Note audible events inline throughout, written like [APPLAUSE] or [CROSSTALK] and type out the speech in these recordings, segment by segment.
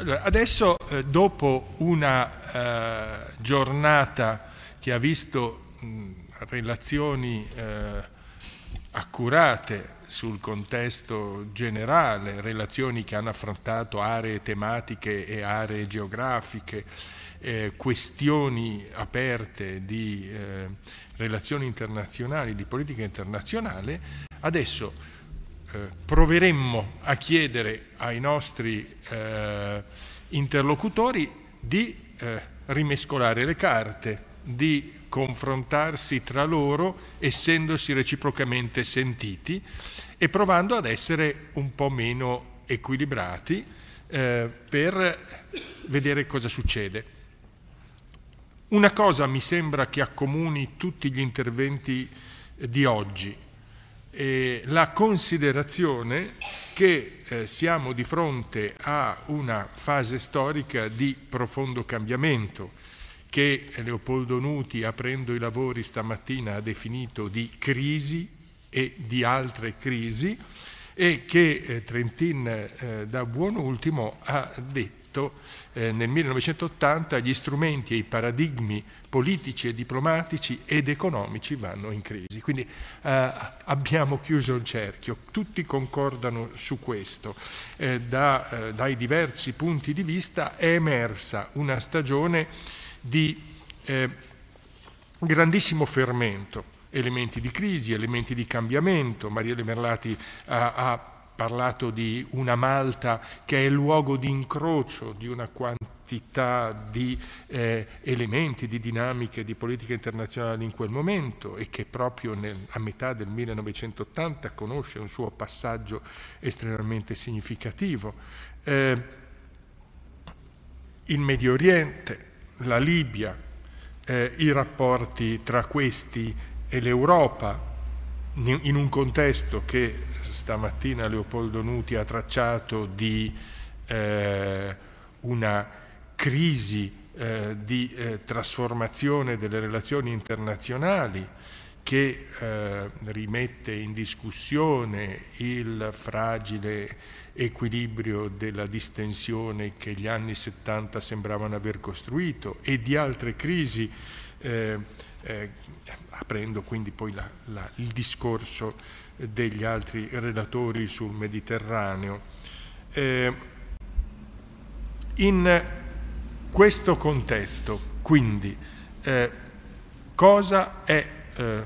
Allora, adesso, eh, dopo una eh, giornata che ha visto mh, relazioni eh, accurate sul contesto generale, relazioni che hanno affrontato aree tematiche e aree geografiche, eh, questioni aperte di eh, relazioni internazionali, di politica internazionale, adesso eh, proveremmo a chiedere ai nostri eh, interlocutori di eh, rimescolare le carte, di confrontarsi tra loro essendosi reciprocamente sentiti e provando ad essere un po' meno equilibrati eh, per vedere cosa succede. Una cosa mi sembra che accomuni tutti gli interventi di oggi, eh, la considerazione che eh, siamo di fronte a una fase storica di profondo cambiamento che Leopoldo Nuti, aprendo i lavori stamattina, ha definito di crisi e di altre crisi e che eh, Trentin eh, da buon ultimo ha detto scritto eh, nel 1980 gli strumenti e i paradigmi politici e diplomatici ed economici vanno in crisi. Quindi eh, abbiamo chiuso il cerchio, tutti concordano su questo. Eh, da, eh, dai diversi punti di vista è emersa una stagione di eh, grandissimo fermento elementi di crisi, elementi di cambiamento. Maria Le Merlati ha, ha parlato di una Malta che è luogo di incrocio di una quantità di eh, elementi, di dinamiche, di politica internazionale in quel momento e che proprio nel, a metà del 1980 conosce un suo passaggio estremamente significativo. Eh, il Medio Oriente, la Libia, eh, i rapporti tra questi e l'Europa in un contesto che stamattina Leopoldo Nuti ha tracciato di eh, una crisi eh, di eh, trasformazione delle relazioni internazionali che eh, rimette in discussione il fragile equilibrio della distensione che gli anni 70 sembravano aver costruito e di altre crisi, eh, eh, aprendo quindi poi la, la, il discorso degli altri relatori sul Mediterraneo. Eh, in questo contesto, quindi, eh, cosa è, eh,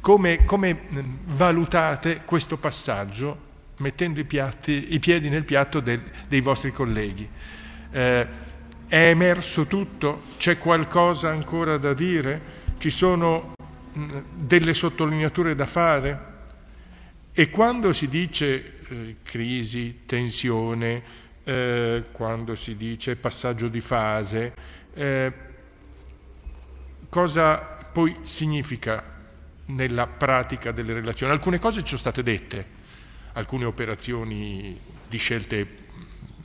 come, come, valutate questo passaggio mettendo i, piatti, i piedi nel piatto del, dei vostri colleghi? Eh, è emerso tutto? C'è qualcosa ancora da dire? Ci sono delle sottolineature da fare? E quando si dice eh, crisi, tensione, eh, quando si dice passaggio di fase, eh, cosa poi significa nella pratica delle relazioni? Alcune cose ci sono state dette, alcune operazioni di scelte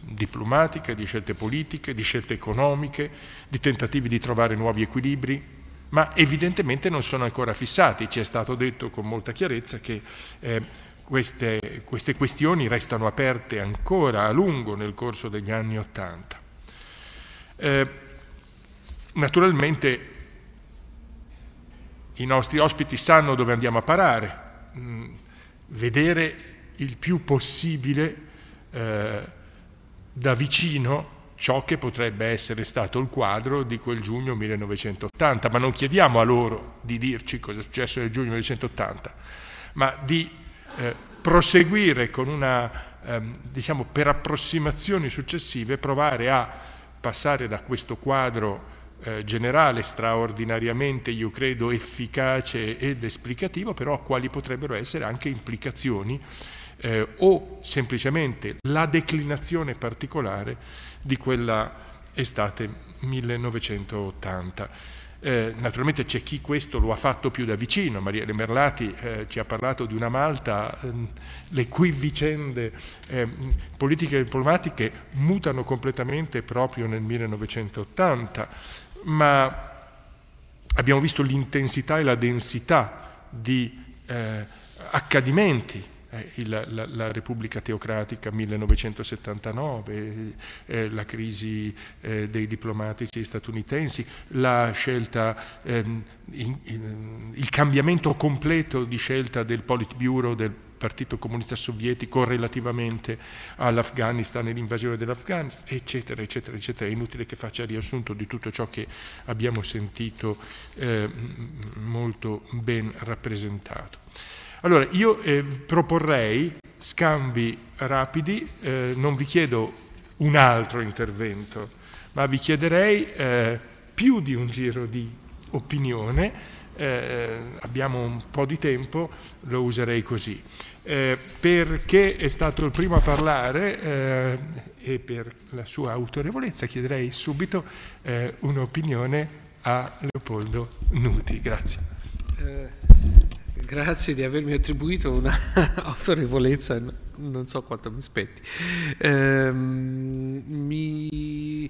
diplomatiche, di scelte politiche, di scelte economiche, di tentativi di trovare nuovi equilibri, ma evidentemente non sono ancora fissati. Ci è stato detto con molta chiarezza che eh, queste, queste questioni restano aperte ancora a lungo nel corso degli anni Ottanta. Eh, naturalmente i nostri ospiti sanno dove andiamo a parare, mm, vedere il più possibile eh, da vicino ciò che potrebbe essere stato il quadro di quel giugno 1980, ma non chiediamo a loro di dirci cosa è successo nel giugno 1980, ma di eh, proseguire con una, ehm, diciamo, per approssimazioni successive, provare a passare da questo quadro eh, generale straordinariamente, io credo, efficace ed esplicativo, però a quali potrebbero essere anche implicazioni eh, o semplicemente la declinazione particolare di quella estate 1980. Eh, naturalmente c'è chi questo lo ha fatto più da vicino, Maria Le Merlati eh, ci ha parlato di una Malta ehm, le cui vicende ehm, politiche e diplomatiche mutano completamente proprio nel 1980, ma abbiamo visto l'intensità e la densità di eh, accadimenti eh, il, la, la, Repubblica Teocratica 1979, eh, eh, la crisi eh, dei diplomatici statunitensi, la scelta, ehm, in, in, il cambiamento completo di scelta del Politburo del Partito Comunista Sovietico relativamente all'Afghanistan e l'invasione dell'Afghanistan, eccetera, eccetera, eccetera. È inutile che faccia riassunto di tutto ciò che abbiamo sentito eh, molto ben rappresentato. Allora, io eh, proporrei scambi rapidi, eh, non vi chiedo un altro intervento, ma vi chiederei eh, più di un giro di opinione, eh, eh, abbiamo un po' di tempo, lo userei così. Eh, perché è stato il primo a parlare e per la sua autorevolezza chiederei subito un'opinione a Leopoldo Nuti. Grazie. Grazie di avermi attribuito una [LAUGHS] autorevolezza, non so quanto mi spetti. Ehm, mi eh,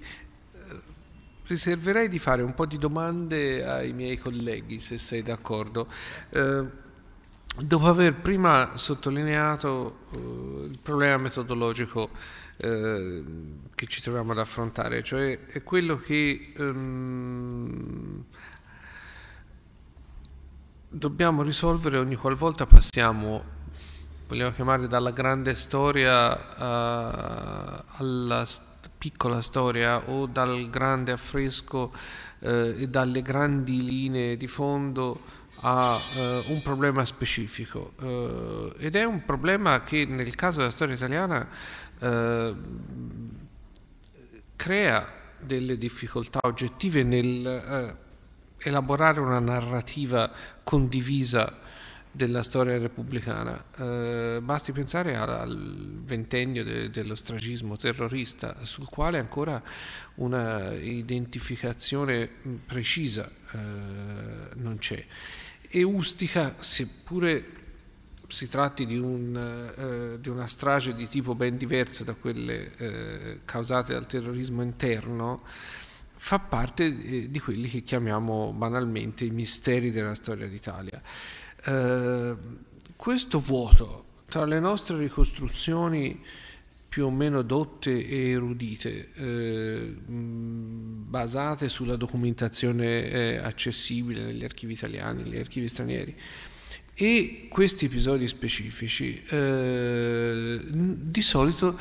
riserverei di fare un po' di domande ai miei colleghi, se sei d'accordo. Ehm, dopo aver prima sottolineato eh, il problema metodologico eh, che ci troviamo ad affrontare, cioè è quello che... Ehm, dobbiamo risolvere ogni qualvolta passiamo, vogliamo chiamare dalla grande storia uh, alla storia piccola storia o dal grande affresco eh, e dalle grandi linee di fondo a eh, un problema specifico eh, ed è un problema che nel caso della storia italiana eh, crea delle difficoltà oggettive nel eh, elaborare una narrativa condivisa della storia repubblicana. Eh, basti pensare al, al ventennio de, dello stragismo terrorista, sul quale ancora una identificazione mm, precisa eh, non c'è. E Ustica, seppure si tratti di, un, eh, di, una strage di tipo ben diverso da quelle eh, causate dal terrorismo interno, fa parte eh, di quelli che chiamiamo banalmente i misteri della storia d'Italia. Eh, questo vuoto tra le nostre ricostruzioni più o meno dotte e erudite, eh, basate sulla documentazione eh, accessibile negli archivi italiani, negli archivi stranieri, e questi episodi specifici, eh, di solito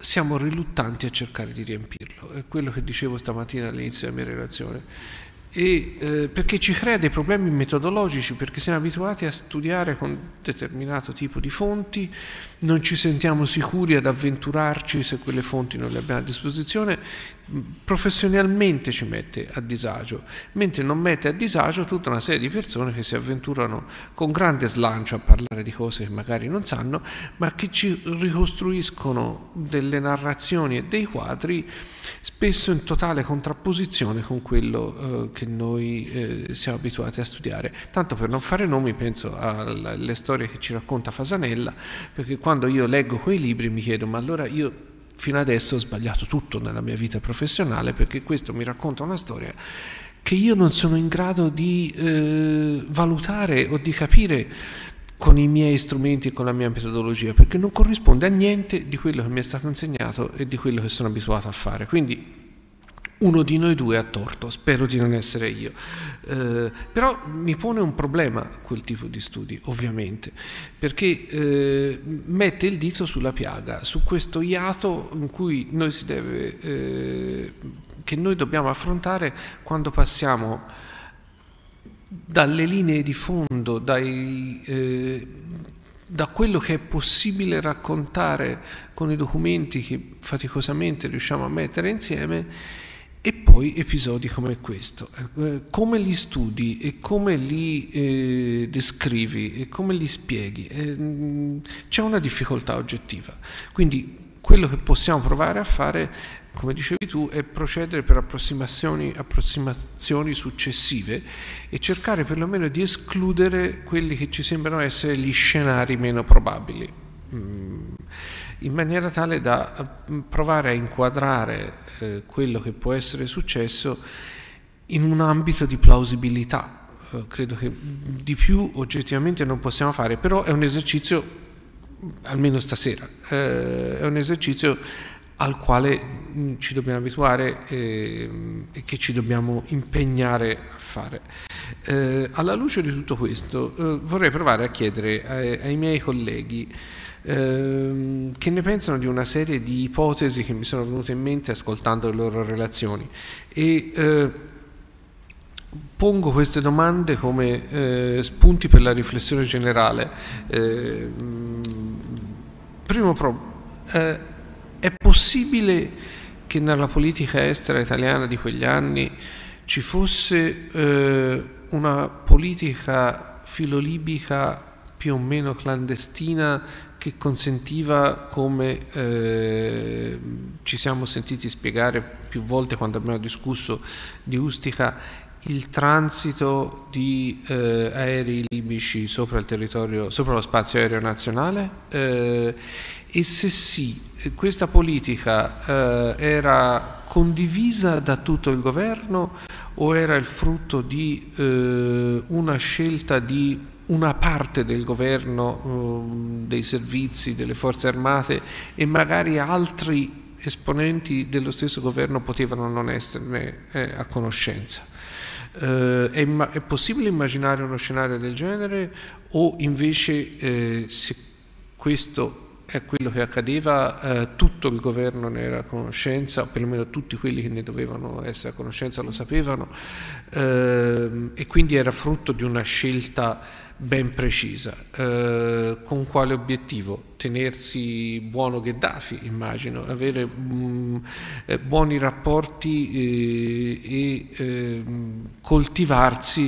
siamo riluttanti a cercare di riempirlo, è quello che dicevo stamattina all'inizio della mia relazione, e, eh, perché ci crea dei problemi metodologici, perché siamo abituati a studiare con determinato tipo di fonti, non ci sentiamo sicuri ad avventurarci se quelle fonti non le abbiamo a disposizione, professionalmente ci mette a disagio, mentre non mette a disagio tutta una serie di persone che si avventurano con grande slancio a parlare di cose che magari non sanno, ma che ci ricostruiscono delle narrazioni e dei quadri spesso in totale contrapposizione con quello eh, che noi eh, siamo abituati a studiare. Tanto per non fare nomi penso alle storie che ci racconta Fasanella, perché quando quando io leggo quei libri mi chiedo, ma allora io fino adesso ho sbagliato tutto nella mia vita professionale perché questo mi racconta una storia che io non sono in grado di eh, valutare o di capire con i miei strumenti e con la mia metodologia, perché non corrisponde a niente di quello che mi è stato insegnato e di quello che sono abituato a fare. Quindi uno di noi due ha torto, spero di non essere io. Eh, però mi pone un problema quel tipo di studi, ovviamente, perché eh, mette il dito sulla piaga, su questo iato noi deve, eh, che noi dobbiamo affrontare quando passiamo dalle linee di fondo, dai, eh, da quello che è possibile raccontare con i documenti che faticosamente riusciamo a mettere insieme poi episodi come questo. Eh, eh, come li studi e come li eh, descrivi e come li spieghi? Eh, mm, c'è una difficoltà oggettiva. Quindi quello che possiamo provare a fare, come dicevi tu, è procedere per approssimazioni, approssimazioni successive e cercare perlomeno di escludere quelli che ci sembrano essere gli scenari meno probabili. Mm in maniera tale da eh, provare a inquadrare eh, quello che può essere successo in un ambito di plausibilità. Eh, credo che di più oggettivamente non possiamo fare, però è un esercizio, almeno stasera, eh, è un esercizio al quale mm, ci dobbiamo abituare e, mm, e, che ci dobbiamo impegnare a fare. Eh, alla luce di tutto questo eh, vorrei provare a chiedere ai, eh, ai miei colleghi Ehm, che ne pensano di una serie di ipotesi che mi sono venute in mente ascoltando le loro relazioni e eh, pongo queste domande come eh, spunti per la riflessione generale. Eh, primo pro, eh, è possibile che nella politica estera italiana di quegli anni ci fosse eh, una politica filolibica più o meno clandestina che consentiva, come eh, ci siamo sentiti spiegare più volte quando abbiamo discusso di Ustica, il transito di eh, aerei libici sopra il territorio, sopra lo spazio aereo nazionale? Eh, e se sì, questa politica eh, era condivisa da tutto il governo o era il frutto di eh, una scelta di una parte del governo, eh, dei servizi, delle forze armate e magari altri esponenti dello stesso governo potevano non esserne eh, a conoscenza. Eh, è, possibile immaginare uno scenario del genere o invece se questo è quello che accadeva, eh, tutto il governo ne era a conoscenza, o perlomeno tutti quelli che ne dovevano essere a conoscenza lo sapevano, ehm, e quindi era frutto di una scelta ben precisa. Eh, con quale obiettivo? Tenersi buono Gheddafi, immagino, avere mh, mm, eh, buoni rapporti eh, e ehm, coltivarsi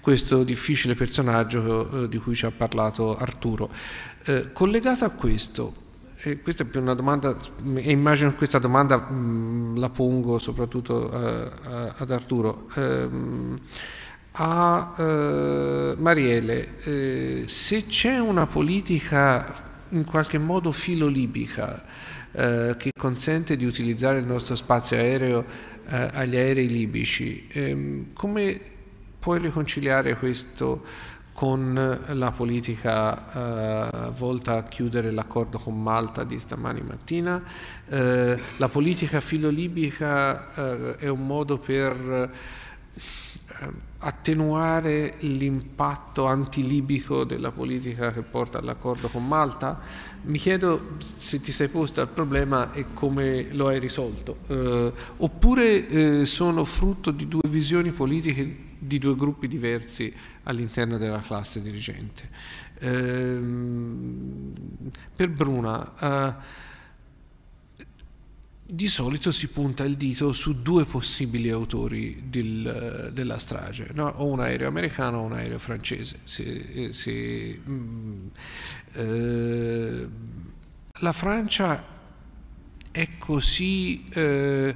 questo difficile personaggio eh, di cui ci ha parlato Arturo. Eh, collegato a questo, e questa è più una domanda, e immagino che questa domanda mh, mm, la pongo soprattutto eh, ad Arturo. Ehm, a eh, Mariele, eh, se c'è una politica in qualche modo filolibica eh, che consente di utilizzare il nostro spazio aereo eh, agli aerei libici, ehm, come puoi riconciliare questo con la politica eh, volta a chiudere l'accordo con Malta di stamani mattina? Eh, la politica filolibica è un modo per attenuare l'impatto antilibico della politica che porta all'accordo con Malta? Mi chiedo se ti sei posta il problema e come lo hai risolto, eh, oppure eh, sono frutto di due visioni politiche di due gruppi diversi all'interno della classe dirigente. Eh, per Bruna, eh, di solito si punta il dito su due possibili autori del, della strage, no? o un aereo americano o un aereo francese. Se, eh, se, mm, eh, la Francia è così... Eh,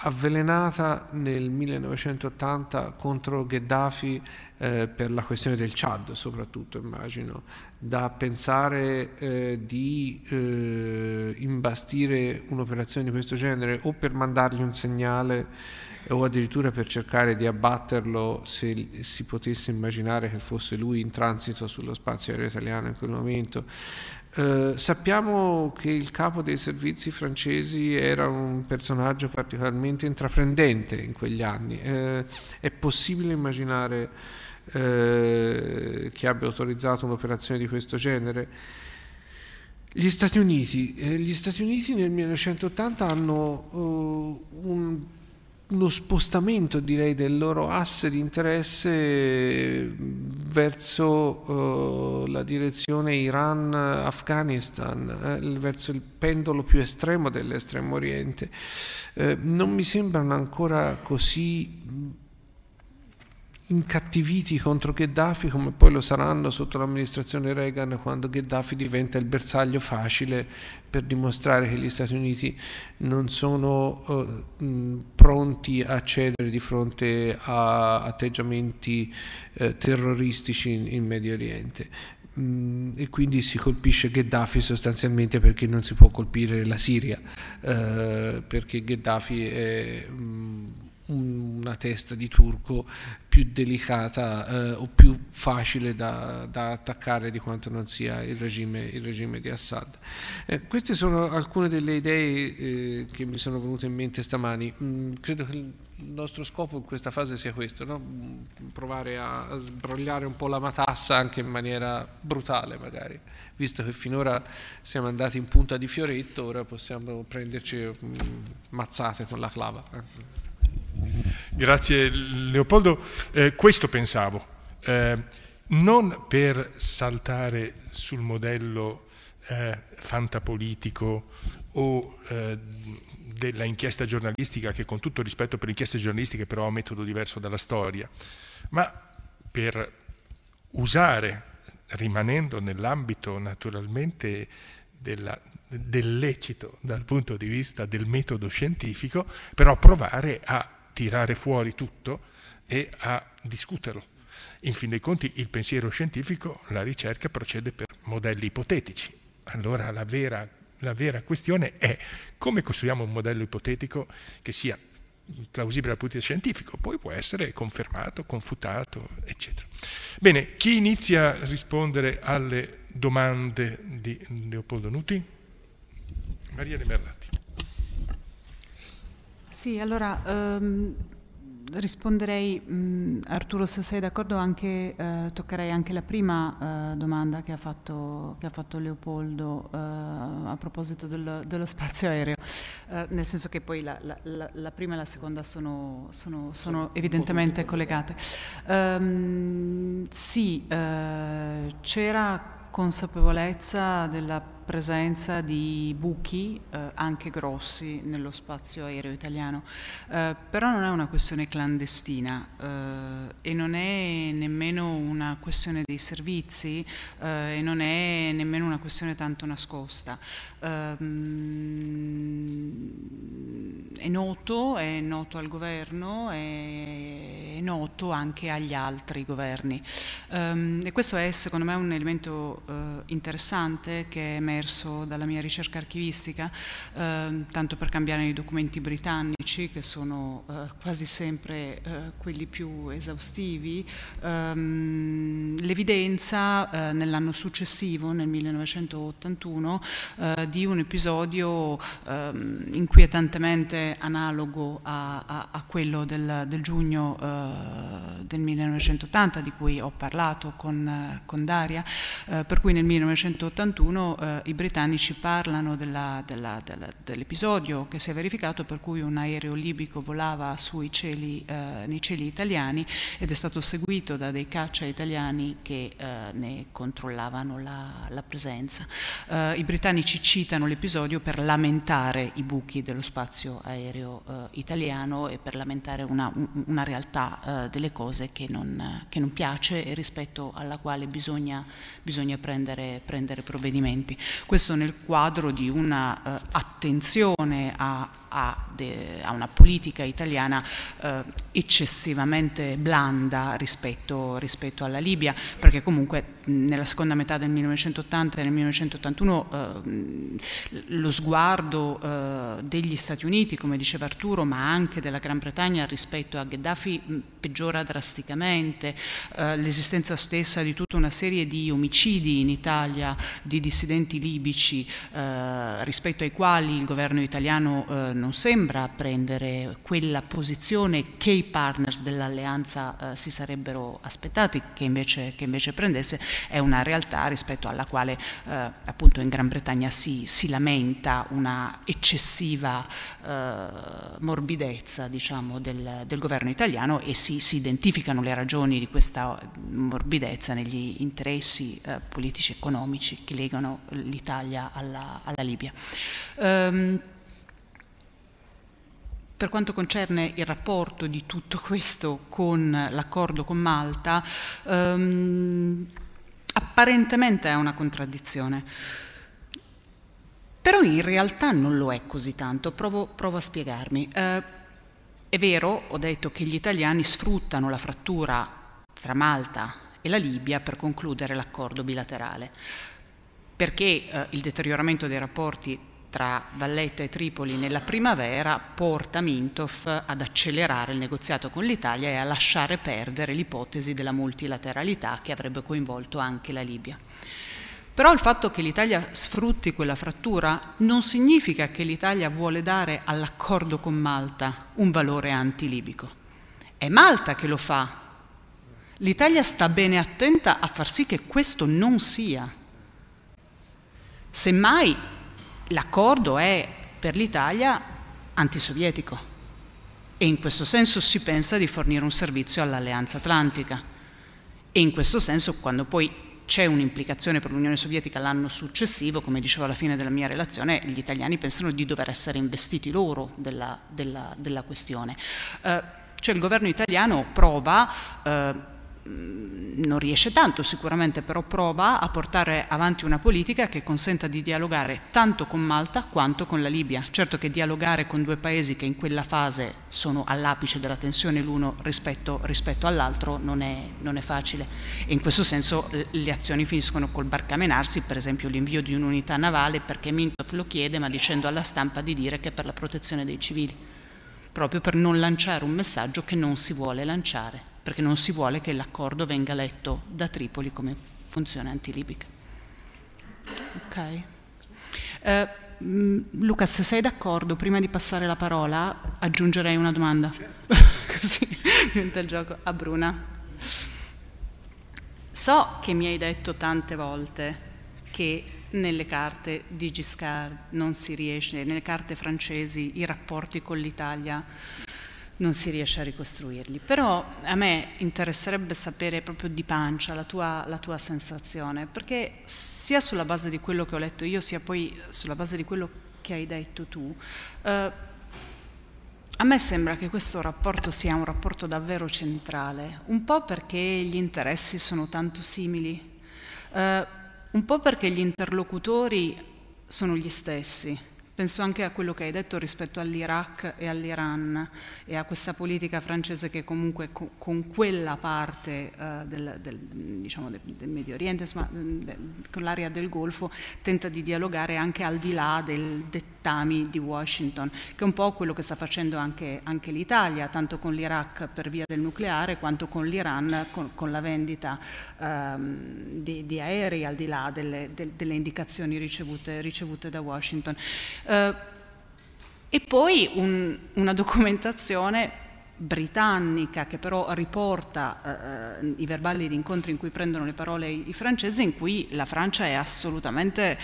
avvelenata nel 1980 contro Gheddafi eh, per la questione del Chad soprattutto immagino, da pensare eh, di eh, imbastire un'operazione di questo genere o per mandargli un segnale eh, o addirittura per cercare di abbatterlo se si potesse immaginare che fosse lui in transito sullo spazio aereo italiano in quel momento. Eh, sappiamo che il capo dei servizi francesi era un personaggio particolarmente intraprendente in quegli anni. Eh, è possibile immaginare eh, che abbia autorizzato un'operazione di questo genere? Gli Stati Uniti. Eh, gli Stati Uniti nel 1980 hanno eh, un uno spostamento direi del loro asse di interesse eh, verso eh, la direzione Iran-Afghanistan, eh, verso il pendolo più estremo dell'estremo oriente. Eh, non mi sembrano ancora così incattiviti contro Gheddafi come poi lo saranno sotto l'amministrazione Reagan quando Gheddafi diventa il bersaglio facile per dimostrare che gli Stati Uniti non sono eh, pronti a cedere di fronte a atteggiamenti eh, terroristici in, in Medio Oriente e quindi si colpisce Gheddafi sostanzialmente perché non si può colpire la Siria, eh, perché Gheddafi è... Mh, una testa di turco più delicata eh, o più facile da, da, attaccare di quanto non sia il regime, il regime di Assad. Eh, queste sono alcune delle idee eh, che mi sono venute in mente stamani. Mm, credo che il nostro scopo in questa fase sia questo, no? Mm, provare a sbrogliare un po' la matassa anche in maniera brutale magari, visto che finora siamo andati in punta di fioretto, ora possiamo prenderci mm, mazzate con la clava. Eh. Grazie Leopoldo. Eh, questo pensavo, eh, non per saltare sul modello eh, fantapolitico o eh, della inchiesta giornalistica, che con tutto rispetto per inchieste giornalistiche però ha un metodo diverso dalla storia, ma per usare, rimanendo nell'ambito naturalmente della del lecito dal punto di vista del metodo scientifico, però provare a tirare fuori tutto e a discuterlo. In fin dei conti il pensiero scientifico, la ricerca procede per modelli ipotetici. Allora la vera, la vera questione è come costruiamo un modello ipotetico che sia plausibile dal punto di vista scientifico, poi può essere confermato, confutato, eccetera. Bene, chi inizia a rispondere alle domande di Leopoldo Nuti? Maria De Merlatti. Sì, allora um, risponderei, mh, mm, Arturo, se sei d'accordo, anche, eh, toccherei anche la prima eh, domanda che ha fatto, che ha fatto Leopoldo eh, a proposito del, dello spazio aereo, eh, nel senso che poi la, la, la, prima e la seconda sono, sono, sono evidentemente collegate. Um, sì, eh, c'era consapevolezza della presenza di buchi eh, anche grossi nello spazio aereo italiano, eh, però non è una questione clandestina eh, e non è nemmeno una questione dei servizi eh, e non è nemmeno una questione tanto nascosta. Ehm, è noto, è noto al governo, è, è noto anche agli altri governi ehm, e questo è secondo me un elemento eh, interessante che emerge emerso dalla mia ricerca archivistica, eh, tanto per cambiare i documenti britannici, che sono eh, quasi sempre eh, quelli più esaustivi, ehm, l'evidenza eh, nell'anno successivo, nel 1981, eh, di un episodio ehm, inquietantemente analogo a, a, a quello del, del giugno del 1980, di cui ho parlato con, con Daria, per cui nel 1981 1981 eh, i britannici parlano dell'episodio che si è verificato per cui un aereo libico volava cieli, eh, nei cieli italiani ed è stato seguito da dei caccia italiani che eh, ne controllavano la, la presenza. Eh, I britannici citano l'episodio per lamentare i buchi dello spazio aereo eh, italiano e per lamentare una, una realtà eh, delle cose che non, che non piace e rispetto alla quale bisogna, bisogna prendere, prendere, provvedimenti. Questo nel quadro di un'attenzione eh, a a, de, a una politica italiana eh, eccessivamente blanda rispetto, rispetto, alla Libia, perché comunque nella seconda metà del 1980 e nel 1981 eh, lo sguardo eh, degli Stati Uniti, come diceva Arturo, ma anche della Gran Bretagna rispetto a Gheddafi peggiora drasticamente, eh, l'esistenza stessa di tutta una serie di omicidi in Italia di dissidenti libici eh, rispetto ai quali il governo italiano eh, non sembra prendere quella posizione che i partners dell'alleanza eh, si sarebbero aspettati che invece, che invece, prendesse, è una realtà rispetto alla quale eh, appunto in Gran Bretagna si, si lamenta una eccessiva eh, morbidezza diciamo, del, del, governo italiano e si, si, identificano le ragioni di questa morbidezza negli interessi eh, politici e economici che legano l'Italia alla, alla Libia. Um, per quanto concerne il rapporto di tutto [LAUGHS] questo con l'accordo con Malta, ehm, apparentemente è una contraddizione. Però in realtà non lo è così tanto, provo, provo a spiegarmi. Eh, è vero, ho detto che gli italiani sfruttano la frattura tra Malta e la Libia per concludere l'accordo bilaterale, perché eh, il deterioramento dei rapporti tra Valletta e Tripoli nella primavera porta Mintoff ad accelerare il negoziato con l'Italia e a lasciare perdere l'ipotesi della multilateralità che avrebbe coinvolto anche la Libia. Però il fatto che l'Italia sfrutti quella frattura non significa che l'Italia vuole dare all'accordo con Malta un valore antilibico. È Malta che lo fa. L'Italia sta bene attenta a far sì che questo non sia. Semmai l'accordo è per l'Italia antisovietico e in questo senso si pensa di fornire un servizio all'Alleanza Atlantica e in questo senso quando poi c'è un'implicazione per l'Unione Sovietica l'anno successivo, come dicevo alla fine della mia relazione, gli italiani pensano di dover essere investiti loro della, della, della questione. Eh, cioè il governo italiano prova... Eh, Mm, non riesce tanto sicuramente, però prova a portare avanti una politica che consenta di dialogare tanto con Malta quanto con la Libia. Certo che dialogare con due paesi che in quella fase sono all'apice della tensione l'uno rispetto, rispetto all'altro non è, non è, facile e in questo senso le azioni finiscono col barcamenarsi, per esempio l'invio di un'unità navale perché Mintoff lo chiede ma dicendo alla stampa di dire che è per la protezione dei civili, proprio per non lanciare un messaggio che non si vuole lanciare perché non si vuole che l'accordo venga letto da Tripoli come funzione antilibica. Okay. Eh, mm, Luca, se sei d'accordo, prima di passare la parola, aggiungerei una domanda. Certo. [LAUGHS] Così diventa il gioco. A Bruna. So che mi hai detto tante volte che nelle carte di Giscard non si riesce, nelle carte francesi i rapporti con l'Italia non si riesce a ricostruirli. Però a me interesserebbe sapere proprio di pancia la tua, la tua, sensazione, perché sia sulla base di quello che ho letto io, sia poi sulla base di quello che hai detto tu, eh, a me sembra che questo rapporto sia un rapporto davvero centrale, un po' perché gli interessi sono tanto simili, eh, un po' perché gli interlocutori sono gli stessi Penso anche a quello che hai detto rispetto all'Iraq e all'Iran e a questa politica francese che comunque co con quella parte eh, del, del, diciamo del, del, Medio Oriente, insomma, con l'area del Golfo, tenta di dialogare anche al di là del dettami di Washington, che è un po' quello che sta facendo anche, anche l'Italia, tanto con l'Iraq per via del nucleare quanto con l'Iran con, con, la vendita ehm, di, di, aerei al di là delle, delle indicazioni ricevute, ricevute da Washington. Eh, e poi un, una documentazione britannica che però riporta eh, i verbali di incontri in cui prendono le parole i francesi, in cui la Francia è assolutamente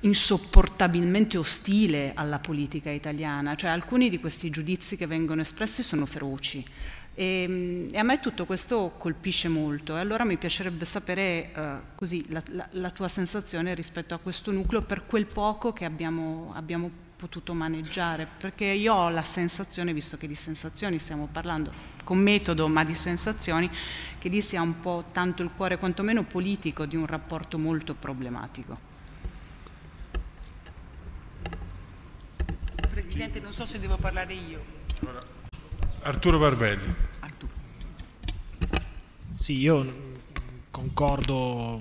insopportabilmente ostile alla politica italiana, cioè alcuni di questi giudizi che vengono espressi sono feroci, e, ehm, e, a me tutto questo colpisce molto e allora mi piacerebbe sapere eh, così, la, la, la, tua sensazione rispetto a questo nucleo per quel poco che abbiamo, abbiamo, potuto maneggiare, perché io ho la sensazione, visto che di sensazioni stiamo parlando con metodo, ma di sensazioni, che lì sia un po' tanto il cuore quantomeno politico di un rapporto molto problematico. Presidente, non so se devo parlare io. Allora. Arturo Barbelli. Arturo. Sì, io concordo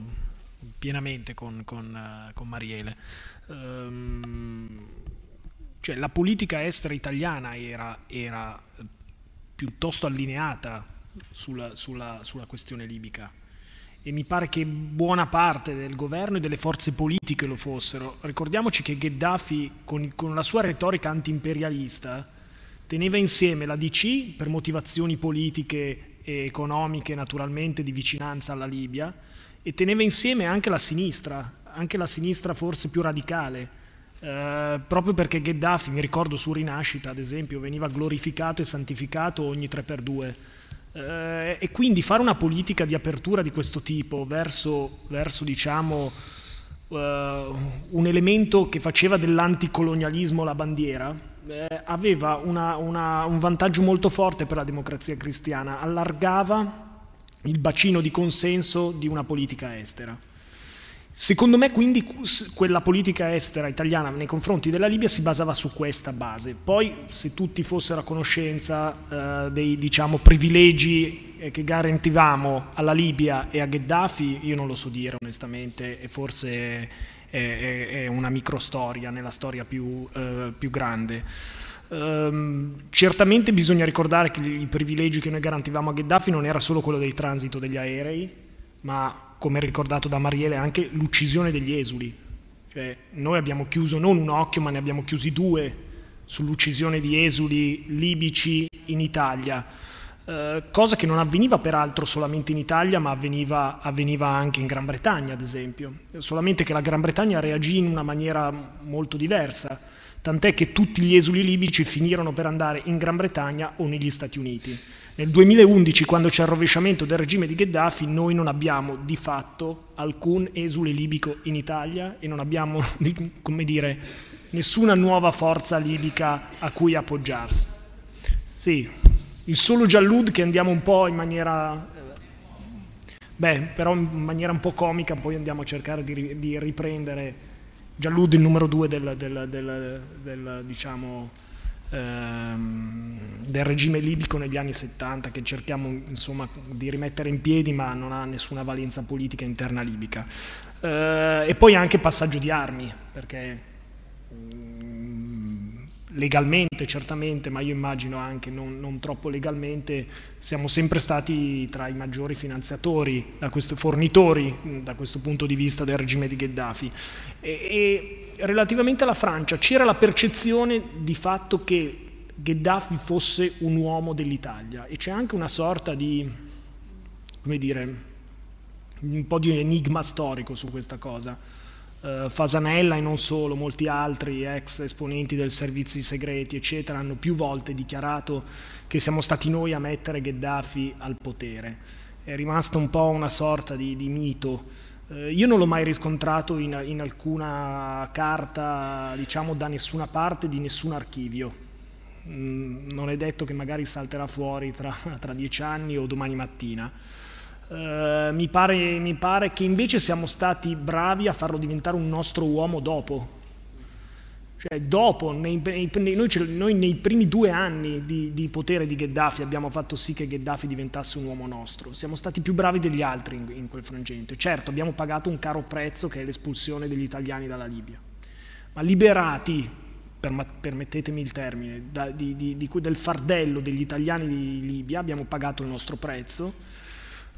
pienamente con, con, eh, con Mariele. Um, cioè, la politica estera italiana era, era piuttosto allineata sulla, sulla, sulla questione libica e mi pare che buona parte del governo e delle forze politiche lo fossero. Ricordiamoci che Gheddafi, con, con la sua retorica antiimperialista, teneva insieme la DC per motivazioni politiche e eh, economiche naturalmente di vicinanza alla Libia e teneva insieme anche la sinistra, anche la sinistra forse più radicale, eh, proprio perché Gheddafi, mi ricordo su Rinascita ad esempio, veniva glorificato e santificato ogni 3x2. Eh, e quindi fare una politica di apertura di questo tipo verso, verso diciamo, eh, un elemento che faceva dell'anticolonialismo la bandiera, eh, aveva una, una, un vantaggio molto forte per la democrazia cristiana, allargava il bacino di consenso di una politica estera. Secondo me quindi quella politica estera italiana nei confronti della Libia si basava su questa base. Poi se tutti fossero a conoscenza eh, dei diciamo, privilegi eh, che garantivamo alla Libia e a Gheddafi, io non lo so dire onestamente e forse è, è una microstoria nella storia più, eh, più grande. Um, certamente bisogna ricordare che i privilegi che noi garantivamo a Gheddafi non era solo quello del transito degli aerei, ma come ricordato da Mariele anche l'uccisione degli esuli. Cioè, noi abbiamo chiuso non un occhio, ma ne abbiamo chiusi due sull'uccisione di esuli libici in Italia eh, cosa che non avveniva peraltro solamente in Italia, ma avveniva, avveniva, anche in Gran Bretagna, ad esempio, solamente che la Gran Bretagna reagì in una maniera molto diversa, tant'è che tutti gli esuli libici finirono per andare in Gran Bretagna o negli Stati Uniti. Nel 2011, quando c'è il rovesciamento del regime di Gheddafi, noi non abbiamo di fatto alcun esule libico in Italia e non abbiamo, [LAUGHS] come dire, nessuna nuova forza libica a cui appoggiarsi. Sì. Il solo Jallud che andiamo un po' in maniera... Beh, però in maniera un po' comica, poi andiamo a cercare di, di riprendere Jallud, il numero due del, del, del, del diciamo, ehm, del regime libico negli anni 70 che cerchiamo insomma, di rimettere in piedi ma non ha nessuna valenza politica interna libica. Eh, e poi anche passaggio di armi, perché legalmente certamente, ma io immagino anche non, non, troppo legalmente, siamo sempre stati tra i maggiori finanziatori, da questo, fornitori da questo punto di vista del regime di Gheddafi. E, e relativamente alla Francia c'era la percezione di fatto che Gheddafi fosse un uomo dell'Italia e c'è anche una sorta di, come dire, un po' di enigma storico su questa cosa eh, Fasanella e non solo, molti altri ex esponenti del servizi segreti, eccetera, hanno più volte dichiarato che siamo stati noi a mettere Gheddafi al potere. È rimasto un po' una sorta di, di mito. Eh, io non l'ho mai riscontrato in, in alcuna carta, diciamo, da nessuna parte, di nessun archivio mm, non è detto che magari salterà fuori tra, [LAUGHS] tra dieci anni o domani mattina. Eh, mi, pare, mi, pare, che invece siamo stati bravi a farlo diventare un nostro uomo dopo. Cioè, dopo, nei, nei, noi, noi, nei primi due anni di, di, potere di Gheddafi abbiamo fatto sì che Gheddafi diventasse un uomo nostro. Siamo stati più bravi degli altri in, in quel frangente. Certo, abbiamo pagato un caro prezzo che è l'espulsione degli italiani dalla Libia. Ma liberati, per, permettetemi il termine, da, di, di, del fardello degli italiani di Libia, abbiamo pagato il nostro prezzo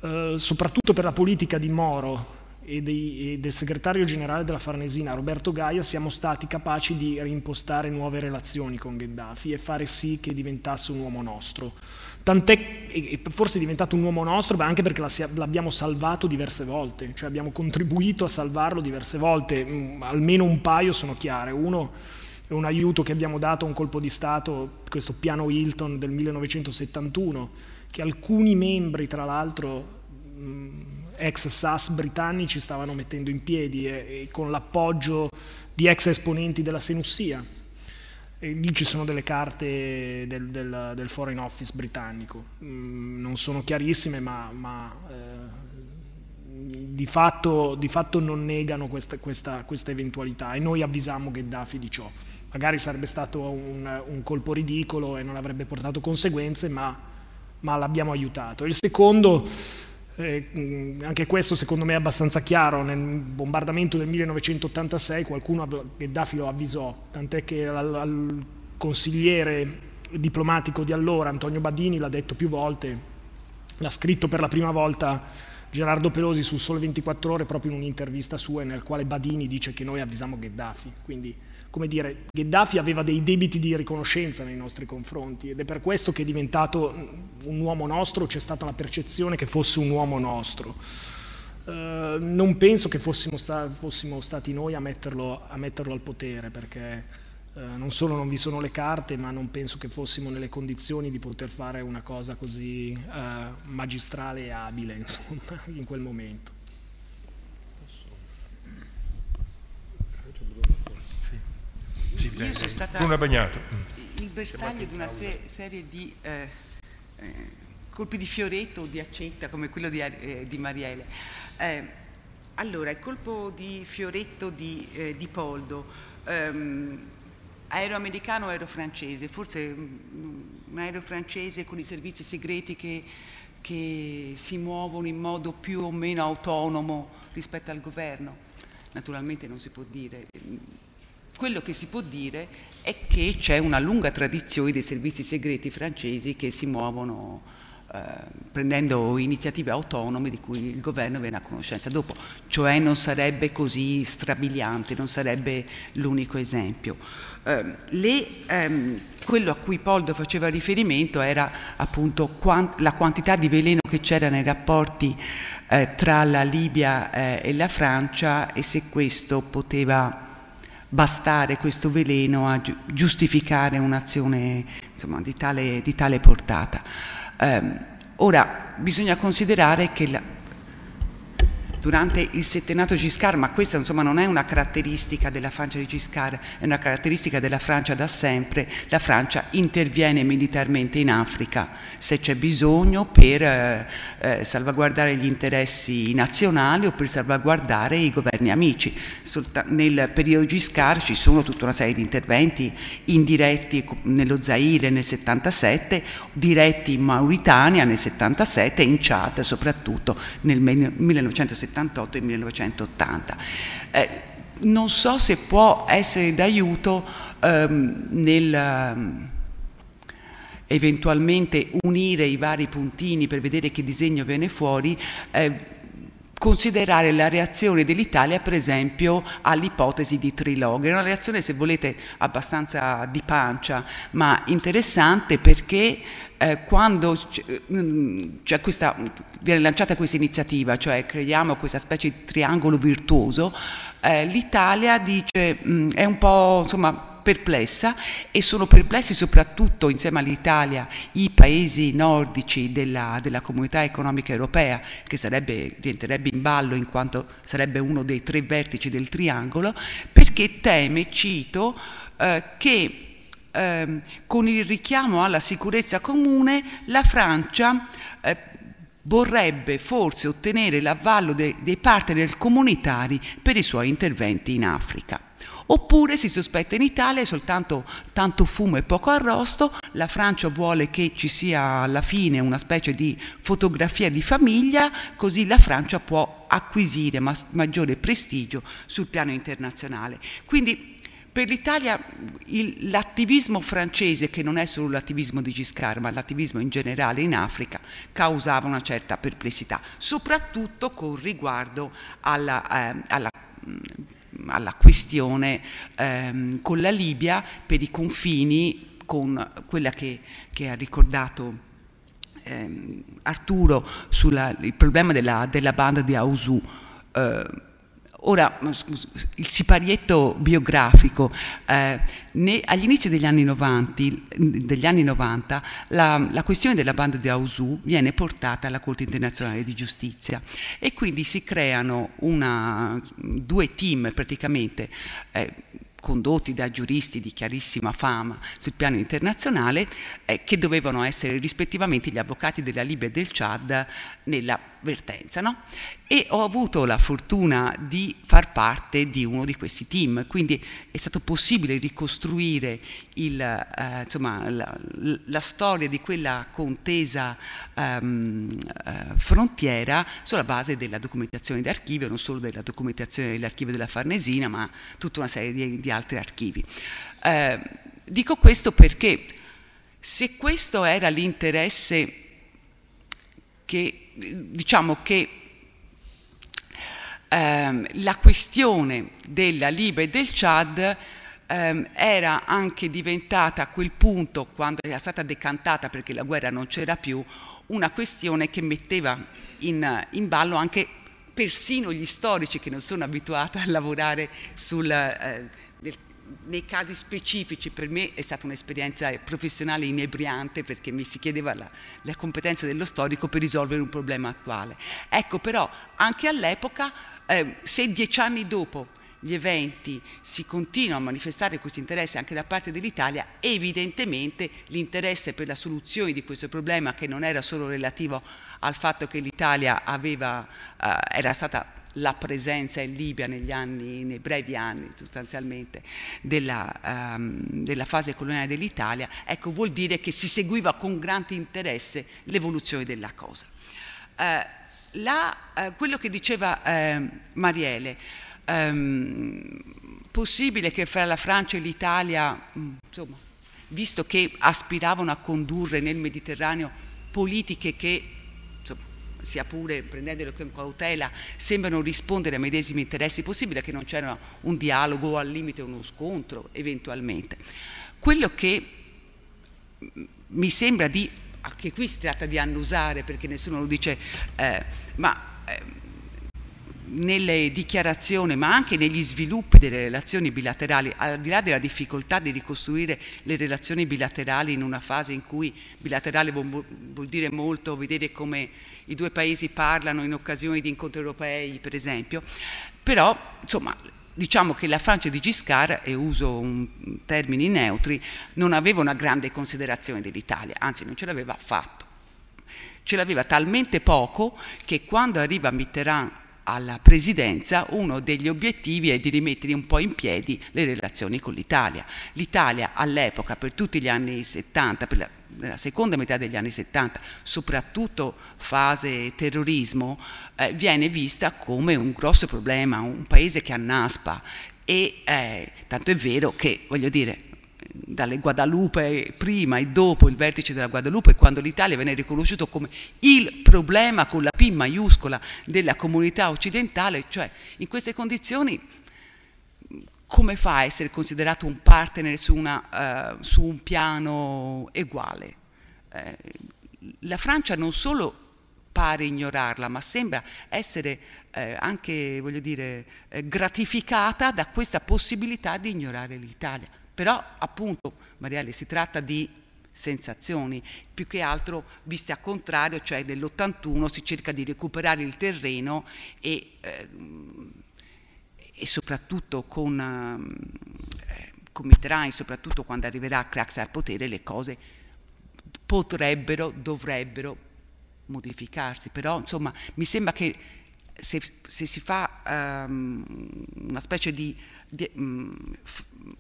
eh, soprattutto per la politica di Moro e, dei, e, del segretario generale della Farnesina, Roberto Gaia, siamo stati capaci di rimpostare nuove relazioni con Gheddafi e fare sì che diventasse un uomo nostro. Tant'è, che forse è diventato un uomo nostro, ma anche perché l'abbiamo salvato diverse volte, cioè abbiamo contribuito a salvarlo diverse volte, mm, almeno un paio sono chiare. Uno è un aiuto che abbiamo dato a un colpo di Stato, questo piano Hilton del 1971, che alcuni membri, tra l'altro, mm, ex SAS britannici stavano mettendo in piedi e, e con l'appoggio di ex esponenti della Senussia. E lì ci sono delle carte del, del, del Foreign Office britannico, mm, non sono chiarissime, ma, ma eh, di, fatto, di, fatto, non negano questa, questa, questa eventualità e noi avvisammo Gheddafi di ciò. Magari sarebbe stato un, un colpo ridicolo e non avrebbe portato conseguenze, ma ma l'abbiamo aiutato. Il secondo, eh, mm, anche questo secondo me è abbastanza chiaro, nel bombardamento del 1986 qualcuno, Gheddafi lo avvisò, tant'è che al, al consigliere diplomatico di allora, Antonio Badini, l'ha detto più volte, l'ha scritto per la prima volta Gerardo Pelosi sul Sole 24 Ore proprio in un'intervista sua nel quale Badini dice che noi avvisiamo Gheddafi, quindi come dire, Gheddafi aveva dei debiti di riconoscenza nei nostri confronti ed è per questo che è diventato un uomo nostro, c'è stata la percezione che fosse un uomo nostro. Eh, non penso che fossimo, sta fossimo stati noi a metterlo, a metterlo, al potere, perché eh, non solo non vi sono le carte, ma non penso che fossimo nelle condizioni di poter fare una cosa così eh, magistrale e abile [LAUGHS] insomma, in quel momento. possibile. Io sono stata Bruna Bagnato. Il bersaglio di una se serie di eh, eh, colpi di fioretto o di accetta come quello di, eh, di Marielle. Eh, allora, il colpo di fioretto di, eh, di Poldo, ehm, aereo americano o aereo francese, forse mm, un aereo francese con i servizi segreti che, che si muovono in modo più o meno autonomo rispetto al governo naturalmente non si può dire, mm, quello che si può dire è che c'è una lunga tradizione dei servizi segreti francesi che si muovono eh, prendendo iniziative autonome di cui il governo viene a conoscenza dopo, cioè non sarebbe così strabiliante, non sarebbe l'unico esempio. Eh, le, ehm, quello a cui Poldo faceva riferimento era appunto quant la quantità di veleno che c'era nei rapporti eh, tra la Libia eh, e la Francia e se questo poteva bastare questo veleno a giustificare un'azione di, di tale, portata. Eh, ora, bisogna considerare che la, durante il settennato Giscard, ma questa insomma non è una caratteristica della Francia di Giscard, è una caratteristica della Francia da sempre, la Francia interviene militarmente in Africa se c'è bisogno per eh, eh salvaguardare gli interessi nazionali o per salvaguardare i governi amici. Solta nel periodo Giscard ci sono tutta una serie di interventi indiretti nello Zaire nel 77, diretti in Mauritania nel 77 e in Chad soprattutto nel 1977. 1978 e 1980. Eh, non so se può essere d'aiuto ehm, nel ehm, eventualmente unire i vari puntini per vedere che disegno viene fuori. Eh, considerare la reazione dell'Italia per esempio all'ipotesi di Trilog. È una reazione se volete abbastanza di pancia ma interessante perché eh, quando mm, mm, c'è questa, viene lanciata questa iniziativa, cioè creiamo questa specie di triangolo virtuoso, eh, l'Italia dice mh, mm, è un po' insomma perplessa e sono perplessi soprattutto insieme all'Italia i paesi nordici della, della, comunità economica europea che sarebbe, rientrerebbe in ballo in quanto sarebbe uno dei tre vertici del triangolo perché teme, cito, eh, che ehm, con il richiamo alla sicurezza comune la Francia eh, vorrebbe forse ottenere l'avvallo de dei partner comunitari per i suoi interventi in Africa. Oppure si sospetta in Italia soltanto tanto fumo e poco arrosto, la Francia vuole che ci sia alla fine una specie di fotografia di famiglia, così la Francia può acquisire ma maggiore prestigio sul piano internazionale. Quindi per l'Italia l'attivismo francese, che non è solo l'attivismo di Giscard, ma l'attivismo in generale in Africa, causava una certa perplessità, soprattutto con riguardo alla, eh, alla mm, alla questione ehm, con la Libia per i confini con quella che, che ha ricordato ehm, Arturo sul problema della, della, banda di Ausu. Eh, Ora, il siparietto biografico, eh, agli inizi degli anni 90, degli anni 90 la, la, questione della banda di Ausù viene portata alla Corte internazionale di giustizia e quindi si creano una, due team praticamente. Eh, condotti da giuristi di chiarissima fama sul piano internazionale, eh, che dovevano essere rispettivamente gli avvocati della Libia e del Chad nella vertenza. No? E ho avuto la fortuna di far parte di uno di questi team, quindi è stato possibile ricostruire il, eh, insomma, la, la, storia di quella contesa ehm, eh, frontiera sulla base della documentazione d'archivio, non solo della documentazione dell'archivio della Farnesina, ma tutta una serie di, di altri archivi. Eh, dico questo perché se questo era l'interesse che diciamo che ehm, la questione della Libia e del Chad ehm, era anche diventata a quel punto, quando era stata decantata perché la guerra non c'era più, una questione che metteva in, in ballo anche persino gli storici che non sono abituati a lavorare sul... Eh, nei casi specifici per me è stata un'esperienza professionale inebriante perché mi si chiedeva la, la competenza dello storico per risolvere un problema attuale. Ecco però anche all'epoca, eh, se dieci anni dopo gli eventi si continua a manifestare questo interesse anche da parte dell'Italia, evidentemente l'interesse per la soluzione di questo problema che non era solo relativo al fatto che l'Italia eh, era stata la presenza in Libia negli anni, nei brevi anni sostanzialmente della, um, della fase coloniale dell'Italia, ecco vuol dire che si seguiva con grande interesse l'evoluzione della cosa. Eh, la, eh, quello che diceva eh, Mariele, ehm, possibile che fra la Francia e l'Italia, mm, insomma, visto che aspiravano a condurre nel Mediterraneo politiche che sia pure prendendolo con cautela, sembrano rispondere ai medesimi interessi, è possibile che non c'era un dialogo o al limite uno scontro eventualmente. Quello che mi sembra di, anche ah, qui si tratta di annusare perché nessuno lo dice, eh, ma... Eh, nelle dichiarazioni ma anche negli sviluppi delle relazioni bilaterali, al di là della difficoltà di ricostruire le relazioni bilaterali in una fase in cui bilaterale vuol dire molto, vedere come i due paesi parlano in occasione di incontri europei per esempio, però insomma diciamo che la Francia di Giscard, e uso un termini neutri, non aveva una grande considerazione dell'Italia, anzi non ce l'aveva affatto. Ce l'aveva talmente poco che quando arriva Mitterrand alla presidenza, uno degli obiettivi è di rimettere un po' in piedi le relazioni con l'Italia. L'Italia all'epoca, per tutti gli anni 70, per la, nella seconda metà degli anni 70, soprattutto fase terrorismo, eh, viene vista come un grosso problema, un paese che annaspa e eh, tanto è vero che, voglio dire, dalle Guadalupe prima e dopo il vertice della Guadalupe, quando l'Italia venne riconosciuto come il problema con la P maiuscola della comunità occidentale, cioè in queste condizioni come fa a essere considerato un partner su, una, uh, su un piano uguale? Eh, la Francia non solo pare ignorarla, ma sembra essere eh, anche, voglio dire, eh, gratificata da questa possibilità di ignorare l'Italia. Però appunto, Marielle, si tratta di sensazioni, più che altro viste a contrario, cioè nell'81 si cerca di recuperare il terreno e, eh, e soprattutto con, eh, con Mitterrand, soprattutto quando arriverà Crax al potere, le cose potrebbero, dovrebbero modificarsi, però insomma mi sembra che se, se si fa um, una specie di, di um,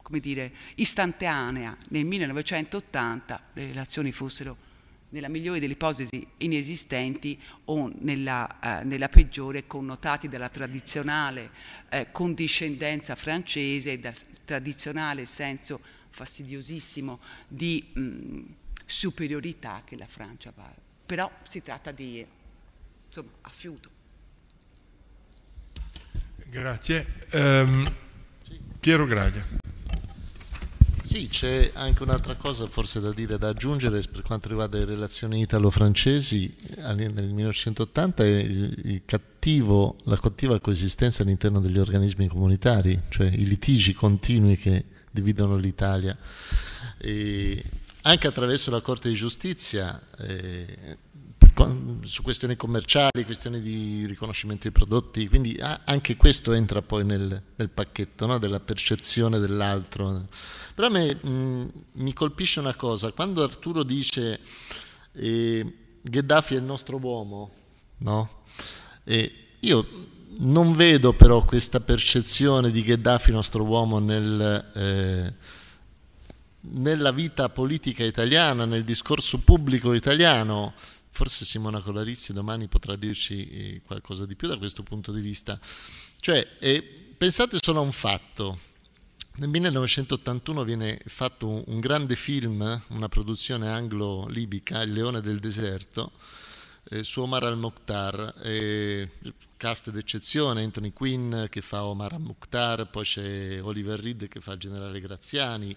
come dire, istantanea nel 1980 le relazioni fossero nella migliore delle ipotesi inesistenti o nella, eh, nella peggiore connotati dalla tradizionale eh, condiscendenza francese, dal tradizionale senso fastidiosissimo di mh, mm, superiorità che la Francia va. Però si tratta di, insomma, affiuto. Grazie. Um... Piero Graglia. Sì, c'è anche un'altra cosa forse da dire, da aggiungere per quanto riguarda le relazioni italo-francesi. Nel 1980 cattivo, la cattiva coesistenza all'interno degli organismi comunitari, cioè i litigi continui che dividono l'Italia. anche attraverso la Corte di Giustizia eh, su questioni commerciali, questioni di riconoscimento dei prodotti, quindi anche questo entra poi nel, nel pacchetto no? della percezione dell'altro. Però a me mh, mi colpisce una cosa, quando Arturo dice eh, Gheddafi è il nostro uomo, no? eh, io non vedo però questa percezione di Gheddafi nostro uomo nel... Eh, nella vita politica italiana, nel discorso pubblico italiano, Forse Simona Colarizzi domani potrà dirci eh, qualcosa di più da questo punto di vista. Cioè, eh, pensate solo a un fatto. Nel 1981 viene fatto un grande film, una produzione anglo-libica, Il leone del deserto, eh, su Omar al-Mokhtar, eh, cast d'eccezione, Anthony Quinn che fa Omar al-Mokhtar, poi c'è Oliver Reed che fa il generale Graziani.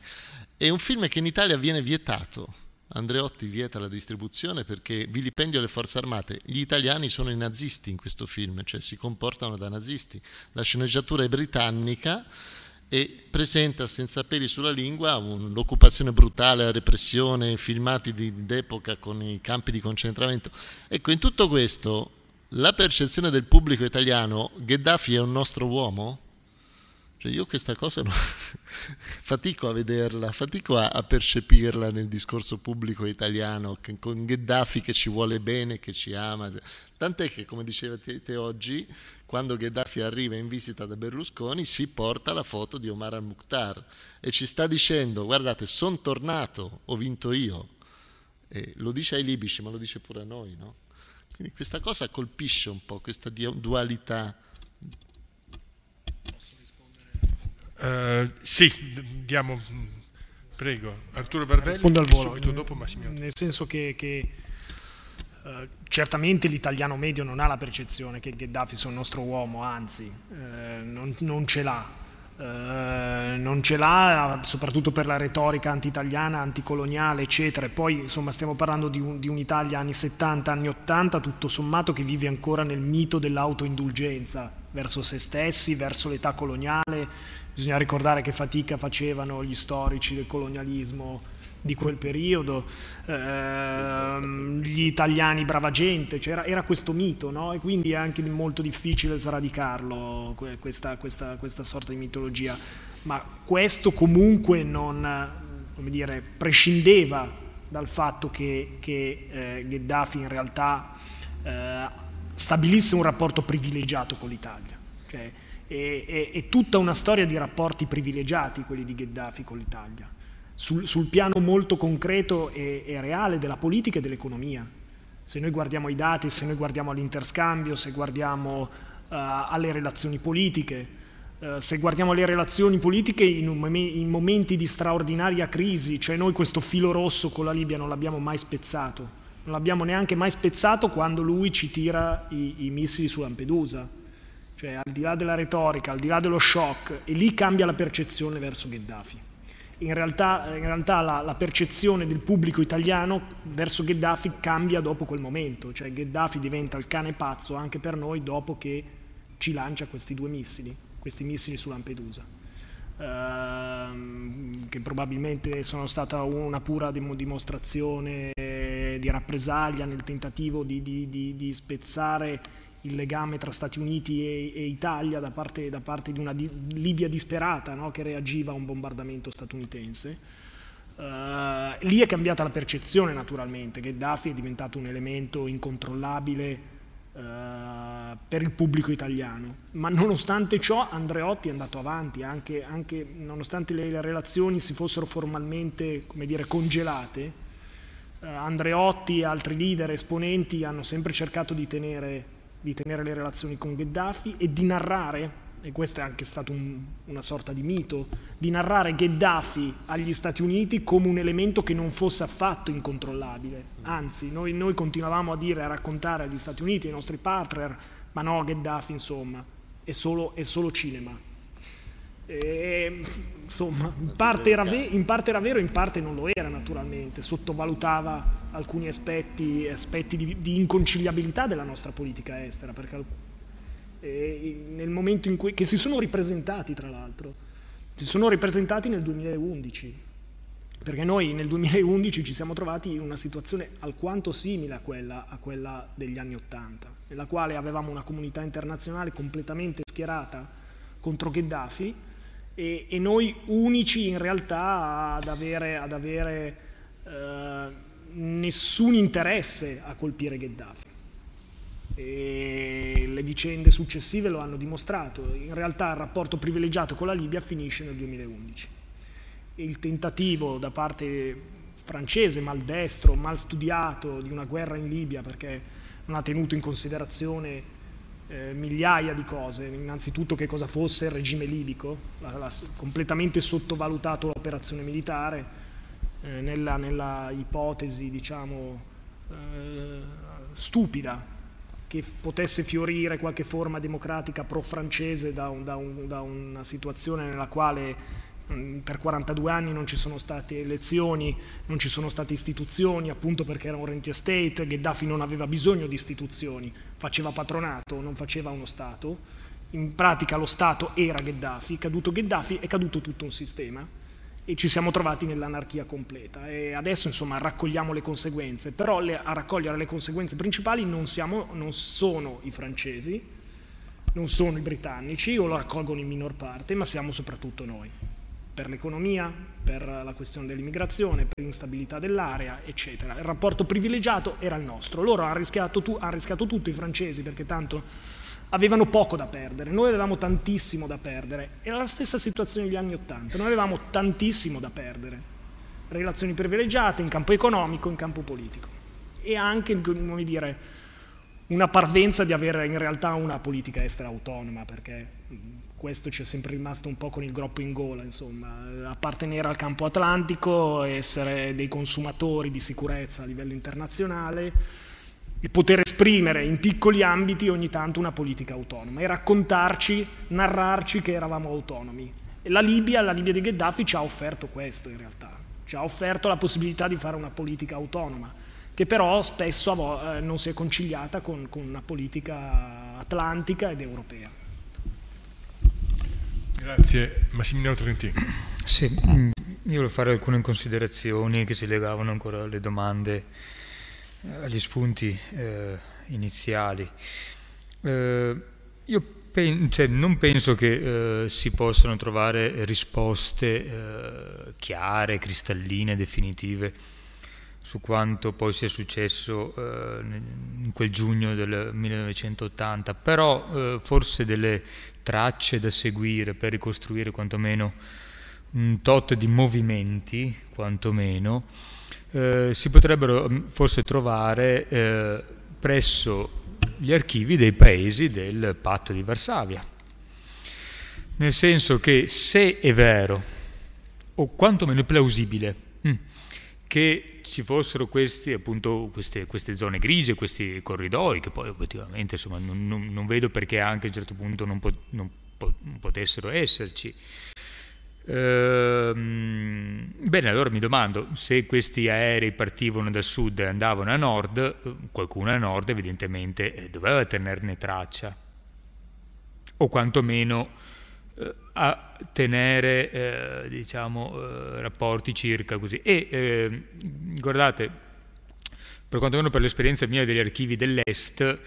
È un film che in Italia viene vietato Andreotti vieta la distribuzione perché vilipendio le forze armate. Gli italiani sono i nazisti in questo film, cioè si comportano da nazisti. La sceneggiatura è britannica e presenta senza peli sulla lingua l'occupazione brutale, la repressione, filmati d'epoca con i campi di concentramento. Ecco, in tutto questo, la percezione del pubblico italiano, Gheddafi è un nostro uomo? Cioè io questa cosa non... [LAUGHS] fatico a vederla, fatico a, a, percepirla nel discorso pubblico italiano, che, con Gheddafi che ci vuole bene, che ci ama. Tant'è che, come dicevate te oggi, quando Gheddafi arriva in visita da Berlusconi si porta la foto di Omar al-Mukhtar e ci sta dicendo guardate, sono tornato, ho vinto io. E lo dice ai libici, ma lo dice pure a noi. No? Quindi questa cosa colpisce un po', questa dualità Eh, sì, diamo, prego, Arturo Varvelli, Rispondo al volo. subito dopo Massimiliano. Nel senso che, che uh, certamente l'italiano medio non ha la percezione che Gheddafi sia un nostro uomo, anzi, uh, non, non, ce l'ha. non ce l'ha soprattutto per la retorica anti-italiana, anticoloniale, eccetera. E poi insomma stiamo parlando di, un, di un'Italia anni 70, anni 80, tutto sommato che vive ancora nel mito dell'autoindulgenza verso se stessi, verso l'età coloniale, Bisogna ricordare che fatica facevano gli storici del colonialismo di quel periodo, ehm, gli italiani brava gente, cioè era, era, questo mito, no? e quindi è anche molto difficile sradicarlo, questa, questa, questa sorta di mitologia, ma questo comunque non, dire, prescindeva dal fatto che, che eh, Gheddafi in realtà eh, stabilisse un rapporto privilegiato con l'Italia. Cioè, e, e, e, tutta una storia di rapporti privilegiati quelli di Gheddafi con l'Italia, sul, sul, piano molto concreto e, e reale della politica e dell'economia. Se noi guardiamo i dati, se noi guardiamo all'interscambio, se guardiamo uh, alle relazioni politiche, uh, se guardiamo alle relazioni politiche in, un, in momenti di straordinaria crisi, cioè noi questo filo rosso con la Libia non l'abbiamo mai spezzato, non l'abbiamo neanche mai spezzato quando lui ci tira i, i missili su Lampedusa, cioè al di là della retorica, al di là dello shock, e lì cambia la percezione verso Gheddafi. In realtà, in realtà la, la, percezione del pubblico italiano verso Gheddafi cambia dopo quel momento, cioè Gheddafi diventa il cane pazzo anche per noi dopo che ci lancia questi due missili, questi missili su Lampedusa, ehm, che probabilmente sono stata una pura dimostrazione di rappresaglia nel tentativo di, di, di, di spezzare il legame tra Stati Uniti e, e Italia da parte, da parte, di una di Libia disperata no? che reagiva a un bombardamento statunitense. Uh, lì è cambiata la percezione naturalmente, che Gheddafi è diventato un elemento incontrollabile uh, per il pubblico italiano, ma nonostante ciò Andreotti è andato avanti, anche, anche nonostante le, le, relazioni si fossero formalmente dire, congelate, uh, Andreotti e altri leader esponenti hanno sempre cercato di tenere di tenere le relazioni con Gheddafi e di narrare, e questo è anche stato un, una sorta di mito, di narrare Gheddafi agli Stati Uniti come un elemento che non fosse affatto incontrollabile. Anzi, noi, noi continuavamo a dire, a raccontare agli Stati Uniti, ai nostri partner, ma no, Gheddafi, insomma, è solo, è solo cinema. E, ehm, insomma, in parte, era in parte era vero, in parte non lo era naturalmente, sottovalutava alcuni aspetti, aspetti di, di, inconciliabilità della nostra politica estera, perché eh, nel momento in cui, che si sono ripresentati tra l'altro, si sono ripresentati nel 2011, perché noi nel 2011 ci siamo trovati in una situazione alquanto simile a quella, a quella degli anni Ottanta, nella quale avevamo una comunità internazionale completamente schierata contro Gheddafi, e, e noi unici in realtà ad avere, ad avere eh, nessun interesse a colpire Gheddafi. E le vicende successive lo hanno dimostrato. In realtà il rapporto privilegiato con la Libia finisce nel 2011. Il tentativo da parte francese, maldestro, mal studiato, di una guerra in Libia perché non ha tenuto in considerazione eh, migliaia di cose, innanzitutto che cosa fosse il regime libico, la, la, completamente sottovalutato l'operazione militare, eh, nella, nella, ipotesi diciamo, eh, stupida che potesse fiorire qualche forma democratica pro-francese da, un, da, un, da una situazione nella quale Mm, per 42 anni non ci sono state elezioni, non ci sono state istituzioni, appunto perché era un renti estate, Gheddafi non aveva bisogno di istituzioni, faceva patronato, non faceva uno Stato, in pratica lo Stato era Gheddafi, caduto Gheddafi è caduto tutto un sistema e ci siamo trovati nell'anarchia completa e adesso insomma raccogliamo le conseguenze, però le, a raccogliere le conseguenze principali non, siamo, non sono i francesi, non sono i britannici o lo raccolgono in minor parte, ma siamo soprattutto noi per l'economia, per la questione dell'immigrazione, per l'instabilità dell'area, eccetera. Il rapporto privilegiato era il nostro. Loro hanno rischiato, tu, hanno rischiato tutto, i francesi, perché tanto avevano poco da perdere, noi avevamo tantissimo da perdere. Era la stessa situazione degli anni Ottanta, noi avevamo tantissimo da perdere. Relazioni privilegiate in campo economico, in campo politico. E anche, come dire, una parvenza di avere in realtà una politica estera autonoma, perché mm, questo ci è sempre rimasto un po' con il groppo in gola, insomma, appartenere al campo atlantico, essere dei consumatori di sicurezza a livello internazionale e poter esprimere in piccoli ambiti ogni tanto una politica autonoma e raccontarci, narrarci che eravamo autonomi. E la Libia, la Libia di Gheddafi ci ha offerto questo in realtà, ci ha offerto la possibilità di fare una politica autonoma che però spesso eh, non si è conciliata con, con una politica atlantica ed europea. Grazie. Massimiliano Trentino. Sì, mm, io volevo fare alcune considerazioni che si legavano ancora alle domande, eh, agli spunti eh, iniziali. Eh, io pen cioè, non penso che eh, si possano trovare risposte eh, chiare, cristalline, definitive su quanto poi sia successo eh, in quel giugno del 1980, però eh, forse delle tracce da seguire per ricostruire quantomeno un tot di movimenti, quantomeno, eh, si potrebbero mm, forse trovare eh, presso gli archivi dei paesi del patto di Varsavia. Nel senso che se è vero, o quantomeno è plausibile, che ci fossero questi, appunto, queste, queste, zone grigie, questi corridoi, che poi effettivamente insomma, non, non, non, vedo perché anche a un certo punto non, po non po potessero esserci. Ehm, bene, allora mi domando se questi aerei partivano da sud e andavano a nord, qualcuno a nord evidentemente eh, doveva tenerne traccia, o quantomeno a tenere eh, diciamo, eh, rapporti circa così. E eh, guardate, per quanto meno per l'esperienza mia degli archivi dell'Est,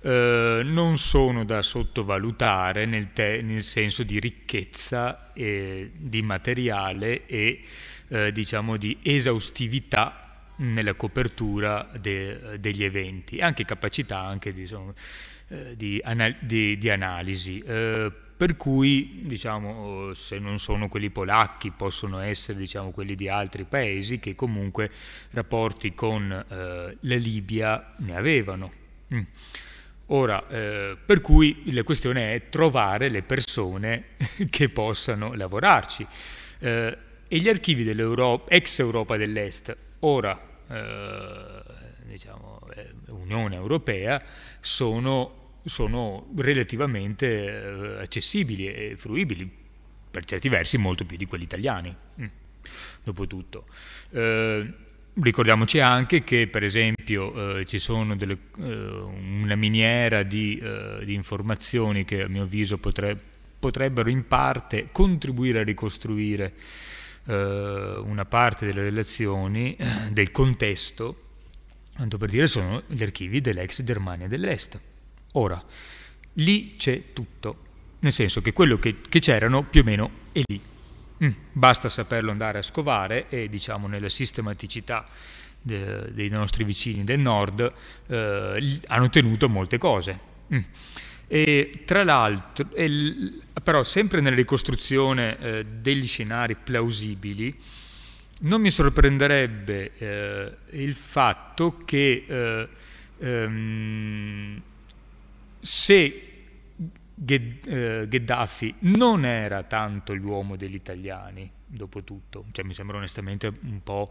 eh, non sono da sottovalutare nel, nel senso di ricchezza di materiale e eh, diciamo di esaustività nella copertura de degli eventi, anche capacità anche, diciamo, di, anal di, di, analisi per cui diciamo, se non sono quelli polacchi possono essere diciamo, quelli di altri paesi che comunque rapporti con eh, la Libia ne avevano. Mm. Ora, eh, per cui la questione è trovare le persone [LAUGHS] che possano lavorarci. Eh, e gli archivi dell'Europa, ex Europa dell'Est, ora eh, diciamo, eh, Unione Europea, sono sono relativamente eh, accessibili e fruibili, per certi versi molto più di quelli italiani, mm. dopotutto. Eh, ricordiamoci anche che per esempio eh, ci sono delle, eh, una miniera di, eh, di, informazioni che a mio avviso potre, potrebbero in parte contribuire a ricostruire eh, una parte delle relazioni, del contesto, tanto per dire sono gli archivi dell'ex Germania dell'Est. Ora, lì c'è tutto, nel senso che quello che, che c'erano più o meno è lì. Mm. Basta saperlo andare a scovare e diciamo nella sistematicità de, dei nostri vicini del nord eh, hanno tenuto molte cose. Mm. E tra l'altro, però sempre nella ricostruzione eh, degli scenari plausibili, non mi sorprenderebbe eh, il fatto che eh, ehm, se eh, Gheddafi non era tanto l'uomo degli italiani, dopo tutto, cioè, mi sembra onestamente un po'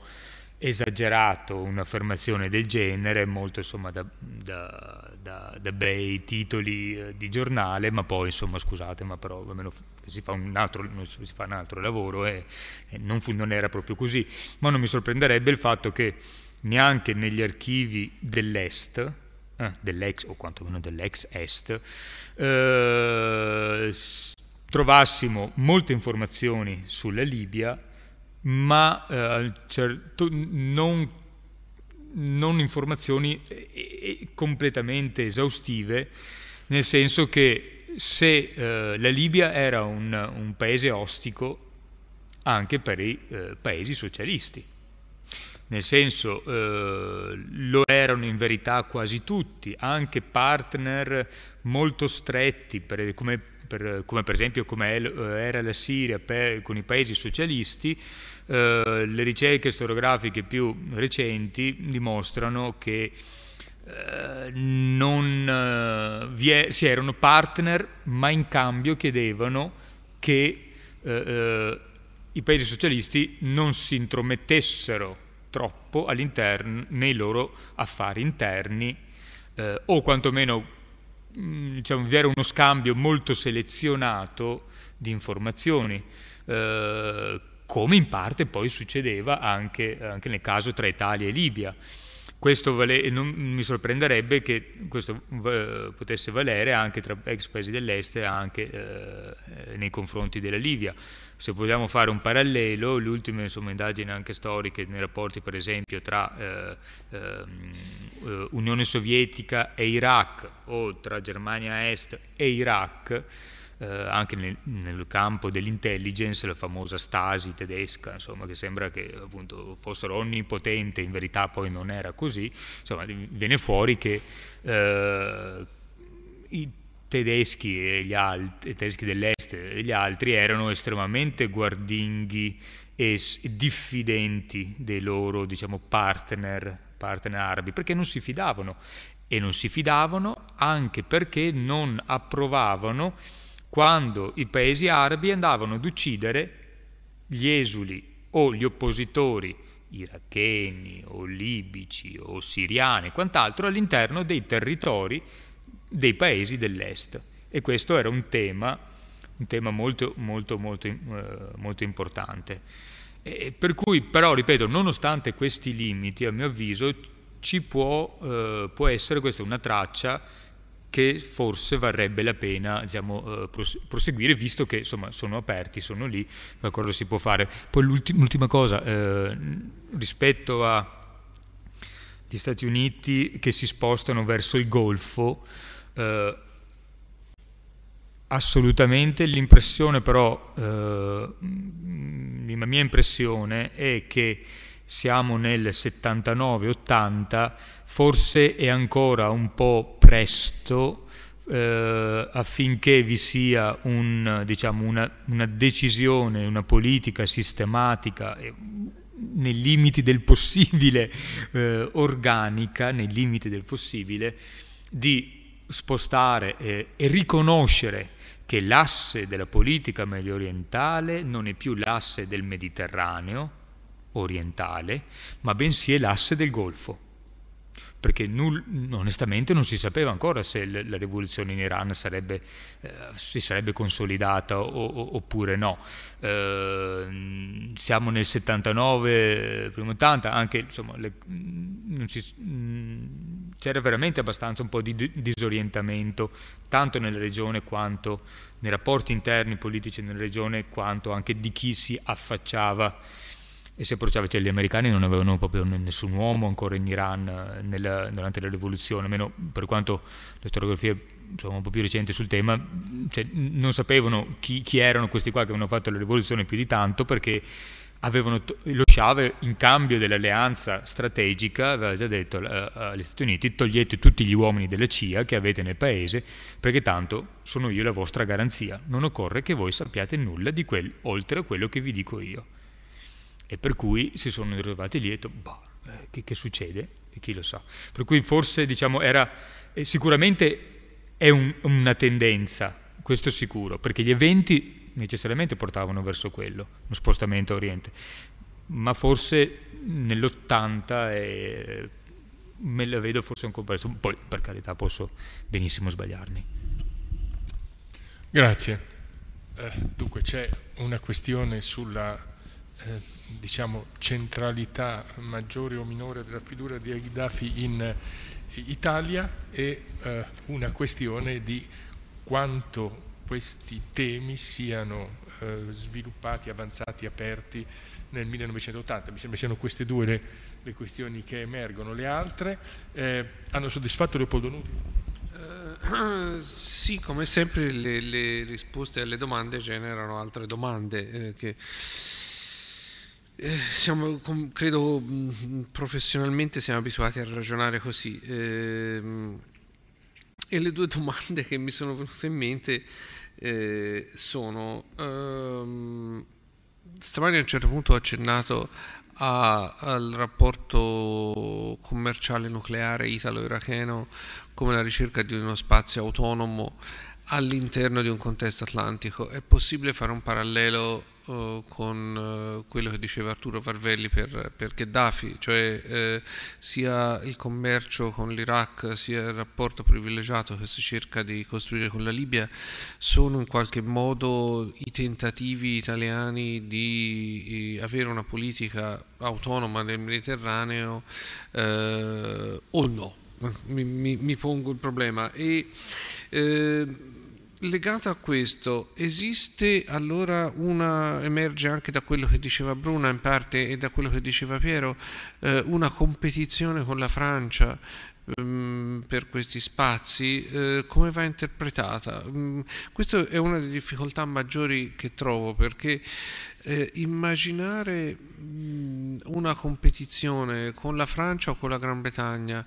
esagerato un'affermazione del genere, molto insomma, da, da, da, da, bei titoli eh, di giornale, ma poi insomma scusate, ma però almeno si fa un altro, si fa un altro lavoro e, eh, e non, fu, non era proprio così, ma non mi sorprenderebbe il fatto che neanche negli archivi dell'Est, eh, dell'ex o quantomeno dell'ex est, eh, trovassimo molte informazioni sulla Libia, ma eh, certo, non, non, informazioni completamente esaustive, nel senso che se eh, la Libia era un, un paese ostico anche per i eh, paesi socialisti nel senso eh, lo erano in verità quasi tutti, anche partner molto stretti, per, come, per, come, per, esempio come era la Siria per, con i paesi socialisti, eh, le ricerche storiografiche più recenti dimostrano che eh, non, eh, è, si erano partner ma in cambio chiedevano che eh, eh, i paesi socialisti non si intromettessero troppo nei loro affari interni eh, o quantomeno mm, diciamo, vi era uno scambio molto selezionato di informazioni, eh, come in parte poi succedeva anche, anche nel caso tra Italia e Libia. Questo vale, non mi sorprenderebbe che questo eh, potesse valere anche tra ex paesi dell'est e anche eh, nei confronti della Libia. Se vogliamo fare un parallelo, le ultime insomma, indagini anche storiche nei rapporti per esempio tra eh, ehm, Unione Sovietica e Iraq o tra Germania Est e Iraq eh, anche nel, nel campo dell'intelligence, la famosa Stasi tedesca, insomma, che sembra che appunto, fossero onnipotenti, in verità poi non era così, insomma, viene fuori che eh, i tedeschi, altri, tedeschi dell'est e gli altri erano estremamente guardinghi e diffidenti dei loro diciamo, partner, partner arabi, perché non si fidavano e non si fidavano anche perché non approvavano quando i paesi arabi andavano ad uccidere gli esuli o gli oppositori iracheni o libici o siriani e quant'altro all'interno dei territori dei paesi dell'est. E questo era un tema, un tema molto, molto, molto, eh, molto importante. E per cui, però, ripeto, nonostante questi limiti, a mio avviso, ci può, eh, può essere questa una traccia che forse varrebbe la pena diciamo, eh, proseguire, visto che insomma, sono aperti, sono lì, d'accordo, si può fare. Poi l'ultima cosa, eh, rispetto agli Stati Uniti che si spostano verso il Golfo, eh, Assolutamente, l'impressione però, eh, la mia impressione è che siamo nel 79-80, forse è ancora un po' presto eh, affinché vi sia un, diciamo, una, una, decisione, una politica sistematica, nei limiti del possibile, eh, organica, nei limiti del possibile, di spostare eh, e riconoscere che l'asse della politica medio orientale non è più l'asse del Mediterraneo orientale, ma bensì è l'asse del Golfo perché null, onestamente non si sapeva ancora se la rivoluzione in Iran sarebbe, eh, si sarebbe consolidata o, o, oppure no. Eh, siamo nel 79, primo 80, anche insomma, mm, mm, c'era veramente abbastanza un po' di disorientamento, tanto nella regione quanto nei rapporti interni politici nella regione, quanto anche di chi si affacciava e se bruciavate cioè, gli americani non avevano proprio nessun uomo ancora in Iran eh, nella, durante la rivoluzione, almeno per quanto le storiografie insomma, diciamo, un po' più recenti sul tema, cioè, non sapevano chi, chi, erano questi qua che avevano fatto la rivoluzione più di tanto perché lo Shah in cambio dell'alleanza strategica aveva già detto eh, agli Stati Uniti togliete tutti gli uomini della CIA che avete nel paese perché tanto sono io la vostra garanzia, non occorre che voi sappiate nulla di quel, oltre a quello che vi dico io e per cui si sono ritrovati lieto, boh, eh, che, che, succede? E chi lo sa. Per cui forse diciamo era, eh, sicuramente è un, una tendenza, questo è sicuro, perché gli eventi necessariamente portavano verso quello, uno spostamento a Oriente, ma forse nell'80 eh, me la vedo forse un compreso, poi per carità posso benissimo sbagliarmi. Grazie. Eh, dunque c'è una questione sulla... Eh, diciamo, centralità maggiore o minore della figura di Gheddafi in eh, Italia e eh, una questione di quanto questi temi siano eh, sviluppati, avanzati, aperti nel 1980. Mi sembra siano queste due le, le questioni che emergono. Le altre eh, hanno soddisfatto Leopoldo Nuti? Uh, eh, [CLEARS THROAT] sì, come sempre le, le, risposte alle domande generano altre domande eh, che eh, siamo, com, credo mm, professionalmente siamo abituati a ragionare così. Ehm, e le due domande che mi sono venute in mente eh, sono... Ehm, stamani a un certo punto ho accennato a, al rapporto commerciale nucleare italo-iracheno come la ricerca di uno spazio autonomo all'interno di un contesto atlantico. È possibile fare un parallelo eh, con eh, quello che diceva Arturo Varvelli per, per Gheddafi, cioè eh, sia il commercio con l'Iraq sia il rapporto privilegiato che si cerca di costruire con la Libia sono in qualche modo i tentativi italiani di eh, avere una politica autonoma nel Mediterraneo eh, o no? Mi, mi, mi, pongo il problema e eh, legato a questo, esiste allora una, emerge anche da quello che diceva Bruna in parte e da quello che diceva Piero, eh, una competizione con la Francia ehm, per questi spazi, eh, come va interpretata? Mm, questa è una delle difficoltà maggiori che trovo perché eh, immaginare mh, mm, una competizione con la Francia o con la Gran Bretagna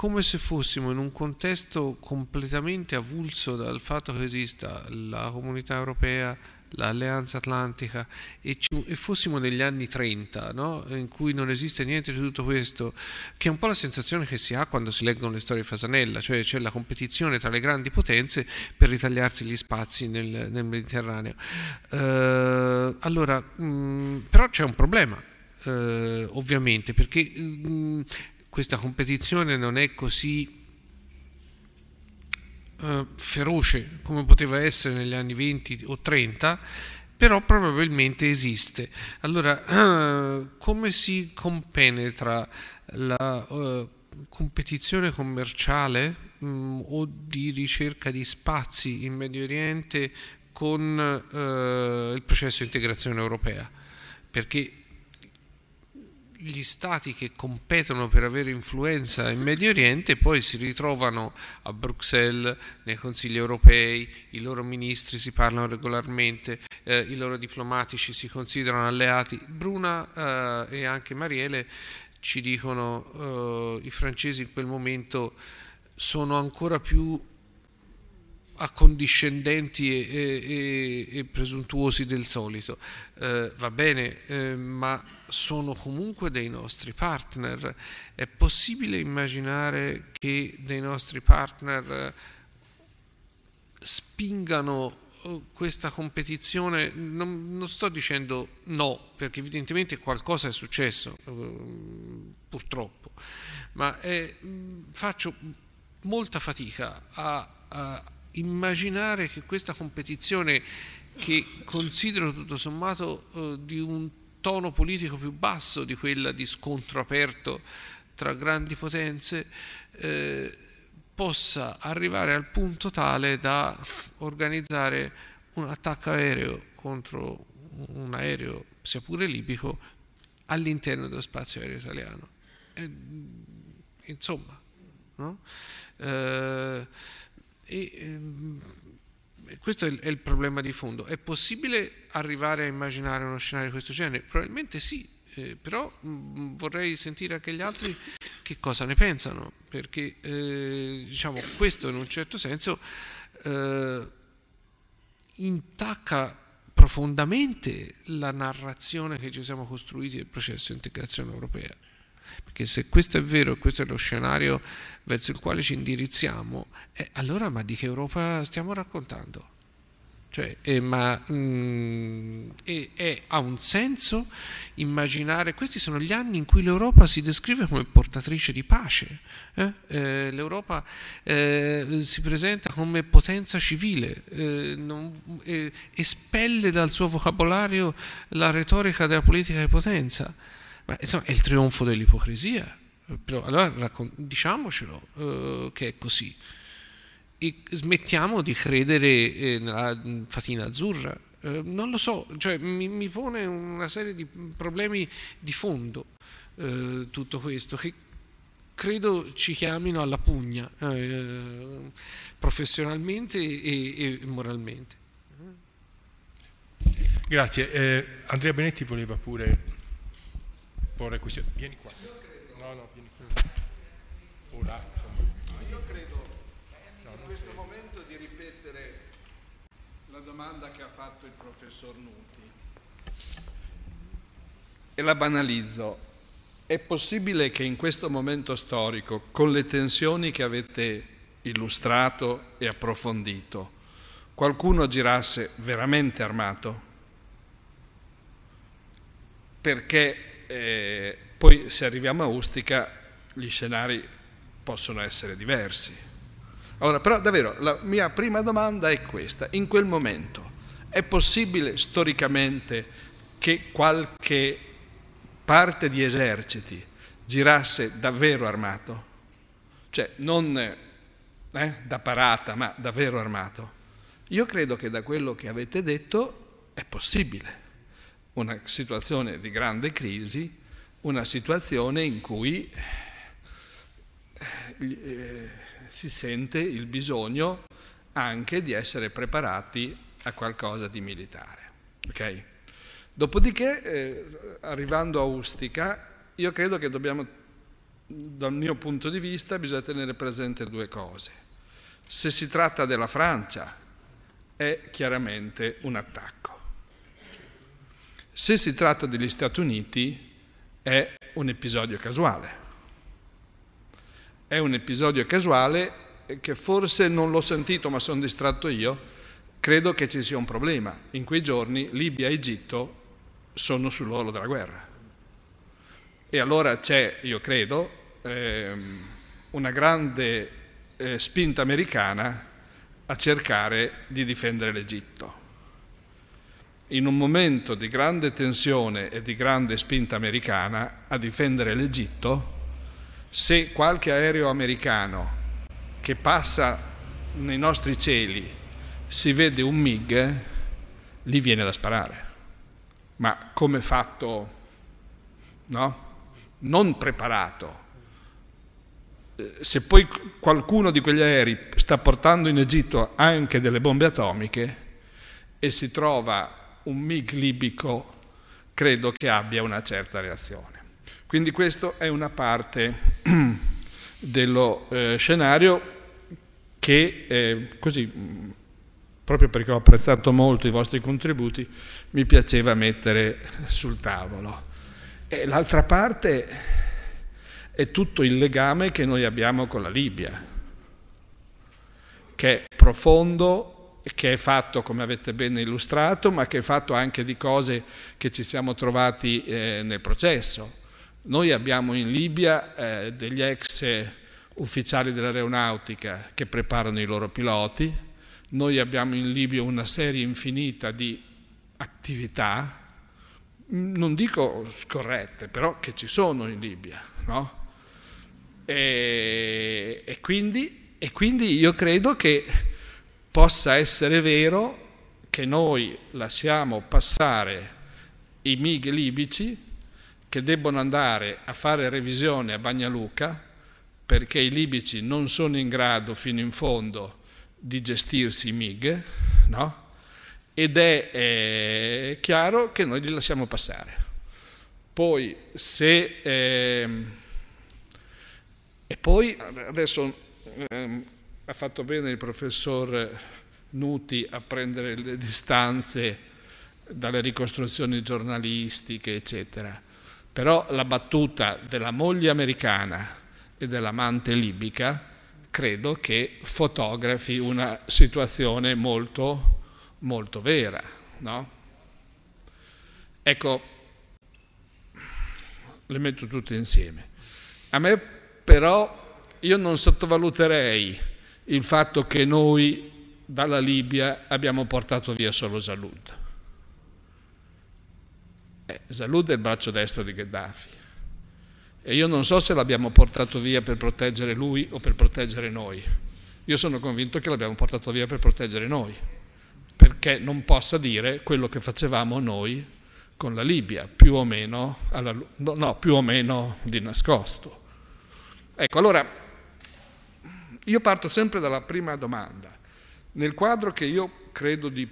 come se fossimo in un contesto completamente avulso dal fatto che esista la comunità europea, l'alleanza atlantica e, ci, e, fossimo negli anni 30, no? in cui non esiste niente di tutto questo, che è un po' la sensazione che si ha quando si leggono le storie di Fasanella, cioè c'è la competizione tra le grandi potenze per ritagliarsi gli spazi nel, nel Mediterraneo. Eh, allora, mh, mm, però c'è un problema, eh, ovviamente, perché... Mh, mm, questa competizione non è così eh, feroce come poteva essere negli anni 20 o 30, però probabilmente esiste. Allora, eh, [CLEARS THROAT] come si compenetra la eh, competizione commerciale mh, mm, o di ricerca di spazi in Medio Oriente con eh, il processo di integrazione europea? Perché gli stati che competono per avere influenza in Medio Oriente poi si ritrovano a Bruxelles, nei consigli europei, i loro ministri si parlano regolarmente, eh, i loro diplomatici si considerano alleati. Bruna eh, e anche Mariele ci dicono eh, i francesi in quel momento sono ancora più accondiscendenti e, e, e presuntuosi del solito, eh, va bene, eh, ma sono comunque dei nostri partner. È possibile immaginare che dei nostri partner eh, spingano eh, questa competizione, non, non, sto dicendo no, perché evidentemente qualcosa è successo, eh, purtroppo, ma è, faccio molta fatica a, a immaginare che questa competizione che considero tutto sommato eh, di un tono politico più basso di quella di scontro aperto tra grandi potenze eh, possa arrivare al punto tale da organizzare un attacco aereo contro un aereo sia pure libico all'interno dello spazio aereo italiano e, eh, insomma no? eh, e, ehm, questo è il, è il, problema di fondo. È possibile arrivare a immaginare uno scenario di questo genere? Probabilmente sì, eh, però mh, mm, mm, vorrei sentire anche gli altri che cosa ne pensano, perché eh, diciamo, questo in un certo senso eh, intacca profondamente la narrazione che ci siamo costruiti del processo di integrazione europea. Perché se questo è vero, e questo è lo scenario verso il quale ci indirizziamo, eh, allora ma di che Europa stiamo raccontando? Cioè, eh, ma mh, mm, eh, ha un senso immaginare, questi sono gli anni in cui l'Europa si descrive come portatrice di pace, eh? Eh, l'Europa eh, si presenta come potenza civile, non, espelle dal suo vocabolario la retorica della politica di potenza. Ma, insomma, è il trionfo dell'ipocrisia. Però, allora raccon- diciamocelo eh, che è così. E smettiamo di credere eh, nella mm, fatina azzurra. Eh, non lo so, cioè, mi, mi, pone una serie di problemi di fondo eh, tutto questo, che credo ci chiamino alla pugna eh, professionalmente e, e moralmente. Grazie. Eh, Andrea Benetti voleva pure porre questioni. Vieni qua. No, no, vieni qua. Ora, Io credo in questo momento di ripetere la domanda che ha fatto il professor Nuti e la banalizzo. È possibile che in questo momento storico, con le tensioni che avete illustrato e approfondito, qualcuno girasse veramente armato? Perché eh, poi se arriviamo a Ustica gli scenari possono essere diversi. Allora, però davvero, la mia prima domanda è questa. In quel momento è possibile storicamente che qualche parte di eserciti girasse davvero armato? Cioè, non eh, da parata, ma davvero armato? Io credo che da quello che avete detto è possibile una situazione di grande crisi, una situazione in cui eh, eh, si sente il bisogno anche di essere preparati a qualcosa di militare. Okay? Dopodiché, eh, arrivando a Ustica, io credo che dobbiamo, dal mio punto di vista, bisogna tenere presente due cose. Se si tratta della Francia, è chiaramente un attacco se si tratta degli Stati Uniti è un episodio casuale. È un episodio casuale che forse non l'ho sentito ma sono distratto io, credo che ci sia un problema. In quei giorni Libia e Egitto sono sull'orlo della guerra. E allora c'è, io credo, ehm, una grande eh, spinta americana a cercare di difendere l'Egitto in un momento di grande tensione e di grande spinta americana a difendere l'Egitto, se qualche aereo americano che passa nei nostri cieli si vede un MiG, lì viene da sparare. Ma come fatto, no? Non preparato. Se poi qualcuno di quegli aerei sta portando in Egitto anche delle bombe atomiche e si trova un MIG libico credo che abbia una certa reazione. Quindi questa è una parte [CLEARS THROAT] dello eh, scenario che eh, così, mm, proprio perché ho apprezzato molto i vostri contributi, mi piaceva mettere sul tavolo. l'altra parte è tutto il legame che noi abbiamo con la Libia, che è profondo che è fatto, come avete ben illustrato, ma che è fatto anche di cose che ci siamo trovati eh, nel processo. Noi abbiamo in Libia eh, degli ex ufficiali dell'aeronautica che preparano i loro piloti, noi abbiamo in Libia una serie infinita di attività, mm, non dico scorrette, però che ci sono in Libia. No? E, e, quindi, e quindi io credo che possa essere vero che noi lasciamo passare i MIG libici che debbono andare a fare revisione a Bagnaluca perché i libici non sono in grado fino in fondo di gestirsi i MIG, no? ed è eh, chiaro che noi li lasciamo passare. Poi se... Eh, e poi adesso... Eh, ha fatto bene il professor Nuti a prendere le distanze dalle ricostruzioni giornalistiche, eccetera. Però la battuta della moglie americana e dell'amante libica credo che fotografi una situazione molto, molto vera. No? Ecco, le metto tutte insieme. A me però io non sottovaluterei il fatto che noi dalla Libia abbiamo portato via solo Zalud. Eh, Zalud è il braccio destro di Gheddafi. E io non so se l'abbiamo portato via per proteggere lui o per proteggere noi. Io sono convinto che l'abbiamo portato via per proteggere noi, perché non possa dire quello che facevamo noi con la Libia, più o meno, alla, no, più o meno di nascosto. Ecco, allora io parto sempre dalla prima domanda. Nel quadro che io credo di,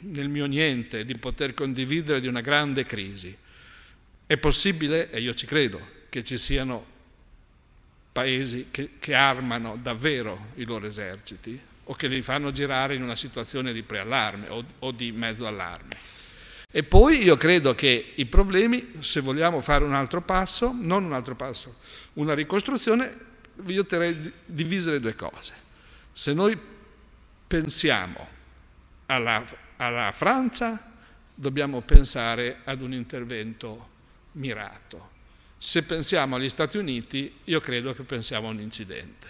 nel mio niente di poter condividere di una grande crisi, è possibile, e io ci credo, che ci siano paesi che, che armano davvero i loro eserciti o che li fanno girare in una situazione di preallarme o, o di mezzo allarme. E poi io credo che i problemi, se vogliamo fare un altro passo, non un altro passo, una ricostruzione, io terrei divise le due cose. Se noi pensiamo alla, alla Francia, dobbiamo pensare ad un intervento mirato. Se pensiamo agli Stati Uniti, io credo che pensiamo a un incidente.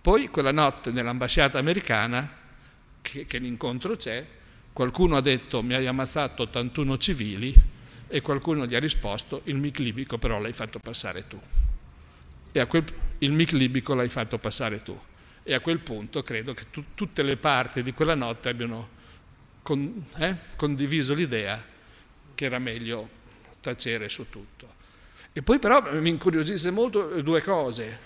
Poi quella notte nell'ambasciata americana, che, che l'incontro c'è, qualcuno ha detto mi hai ammazzato 81 civili e qualcuno gli ha risposto il MIC libico però l'hai fatto passare tu. E a quel punto il mic libico l'hai fatto passare tu. E a quel punto credo che tu, tutte le parti di quella notte abbiano con, eh, condiviso l'idea che era meglio tacere su tutto. E poi però mi incuriosisse molto due cose.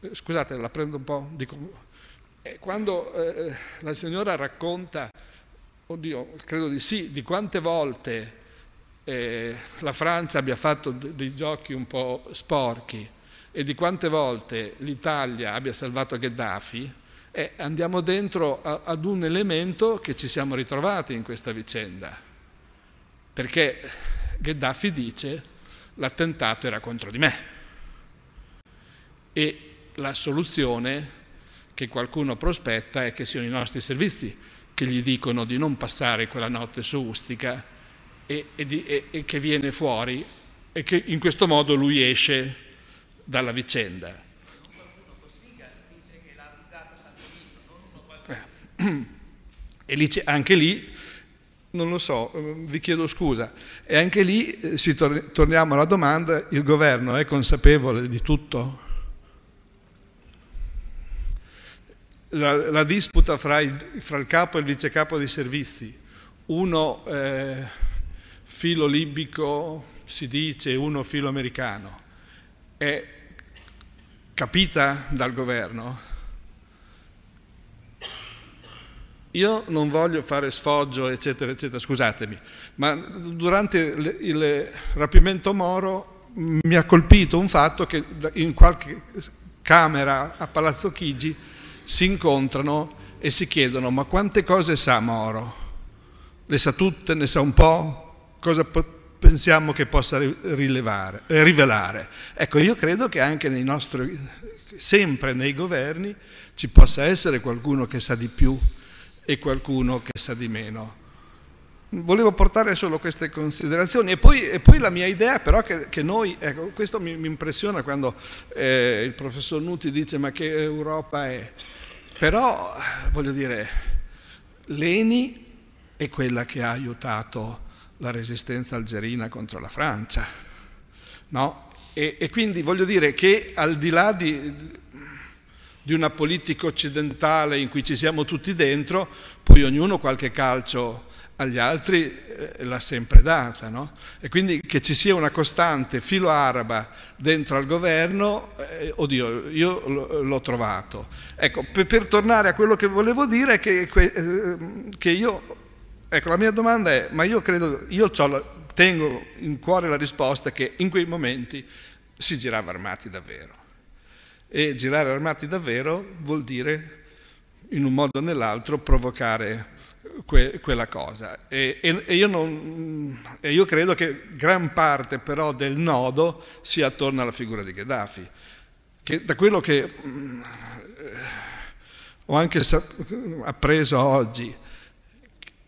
Eh, scusate, la prendo un po'. Dico, eh, quando eh, la signora racconta, oddio, credo di sì, di quante volte eh, la Francia abbia fatto dei giochi un po' sporchi, e di quante volte l'Italia abbia salvato Gheddafi, eh, andiamo dentro a, ad un elemento che ci siamo ritrovati in questa vicenda. Perché Gheddafi dice l'attentato era contro di me. E la soluzione che qualcuno prospetta è che siano i nostri servizi che gli dicono di non passare quella notte su Ustica e, e, di, e, e che viene fuori e che in questo modo lui esce dalla vicenda. Eh, [CLEARS THROAT] e lì, anche lì, non lo so, eh, vi chiedo scusa, e anche lì eh, tor torniamo alla domanda, il governo è consapevole di tutto? La, la disputa fra il, fra il, capo e il vice capo dei servizi, uno eh, filo libico si dice, uno filo americano, è capita dal governo. Io non voglio fare sfoggio, eccetera, eccetera, scusatemi, ma durante il rapimento Moro mi ha colpito un fatto che in qualche camera a Palazzo Chigi si incontrano e si chiedono ma quante cose sa Moro? Le sa tutte, ne sa un po'? Cosa po pensiamo che possa rilevare, eh, rivelare. Ecco, io credo che anche nei nostri, sempre nei governi ci possa essere qualcuno che sa di più e qualcuno che sa di meno. Volevo portare solo queste considerazioni e poi, e poi la mia idea però che, che noi, ecco, questo mi, mi impressiona quando eh, il professor Nuti dice ma che Europa è, però voglio dire, Leni è quella che ha aiutato la resistenza algerina contro la Francia. No? E, e, quindi voglio dire che al di là di, di una politica occidentale in cui ci siamo tutti dentro, poi ognuno qualche calcio agli altri eh, l'ha sempre data. No? E quindi che ci sia una costante filo araba dentro al governo, eh, oddio, io l'ho trovato. Ecco, per, per, tornare a quello che volevo dire, che, eh, che io Ecco, la mia domanda è, ma io credo, io tengo in cuore la risposta che in quei momenti si girava armati davvero. E girare armati davvero vuol dire, in un modo o nell'altro, provocare que quella cosa. E, e, e, io non, e io credo che gran parte però del nodo sia attorno alla figura di Gheddafi. Che da quello che mm, ho anche appreso oggi,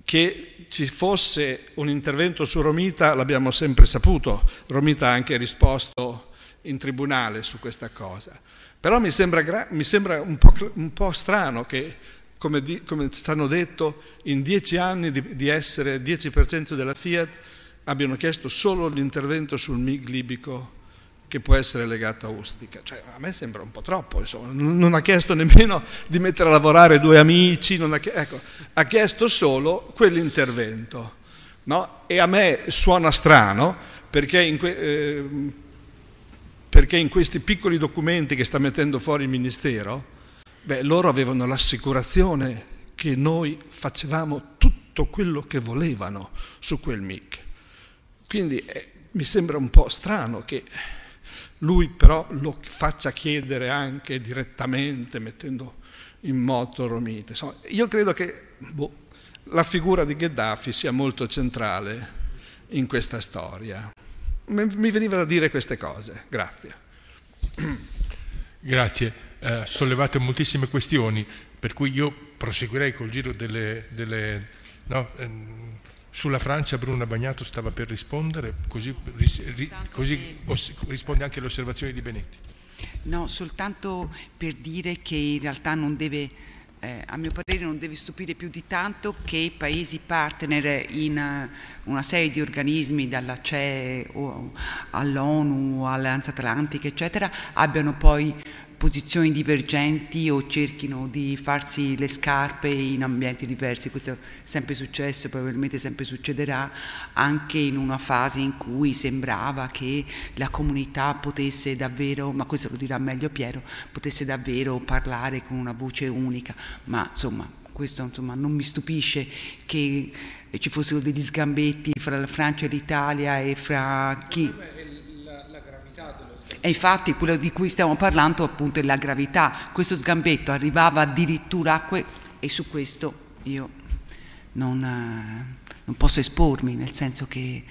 che ci fosse un intervento su Romita l'abbiamo sempre saputo, Romita ha anche risposto in tribunale su questa cosa. Però mi sembra, mi sembra un, po', un, po', strano che, come, di, come stanno detto, in dieci anni di, di essere 10% della Fiat abbiano chiesto solo l'intervento sul MIG libico che può essere legato a Ustica. Cioè, a me sembra un po' troppo, insomma. non ha chiesto nemmeno di mettere a lavorare due amici, ha, chiesto, ecco, ha chiesto solo quell'intervento. No? E a me suona strano perché in, que, eh, perché in, questi piccoli documenti che sta mettendo fuori il Ministero, beh, loro avevano l'assicurazione che noi facevamo tutto quello che volevano su quel MIC. Quindi eh, mi sembra un po' strano che lui però lo faccia chiedere anche direttamente mettendo in moto Romite. Insomma, io credo che boh, la figura di Gheddafi sia molto centrale in questa storia. Mi veniva da dire queste cose. Grazie. Grazie. Eh, sollevate moltissime questioni, per cui io proseguirei col giro delle, delle no, ehm, sulla Francia Bruna Bagnato stava per rispondere, così, così risponde anche all'osservazione di Benetti. No, soltanto per dire che in realtà non deve, eh, a mio parere non deve stupire più di tanto che i paesi partner in uh, una serie di organismi, dalla CE all'ONU, all'Alleanza Atlantica, eccetera, abbiano poi posizioni divergenti o cerchino di farsi le scarpe in ambienti diversi. Questo è sempre successo e probabilmente sempre succederà anche in una fase in cui sembrava che la comunità potesse davvero, ma questo lo dirà meglio Piero, potesse davvero parlare con una voce unica, ma insomma questo insomma, non mi stupisce che ci fossero degli sgambetti fra la Francia e l'Italia e fra chi... E infatti quello di cui stiamo parlando appunto è la gravità. Questo sgambetto arrivava addirittura a que- e su questo io non, eh, non, posso espormi, nel senso che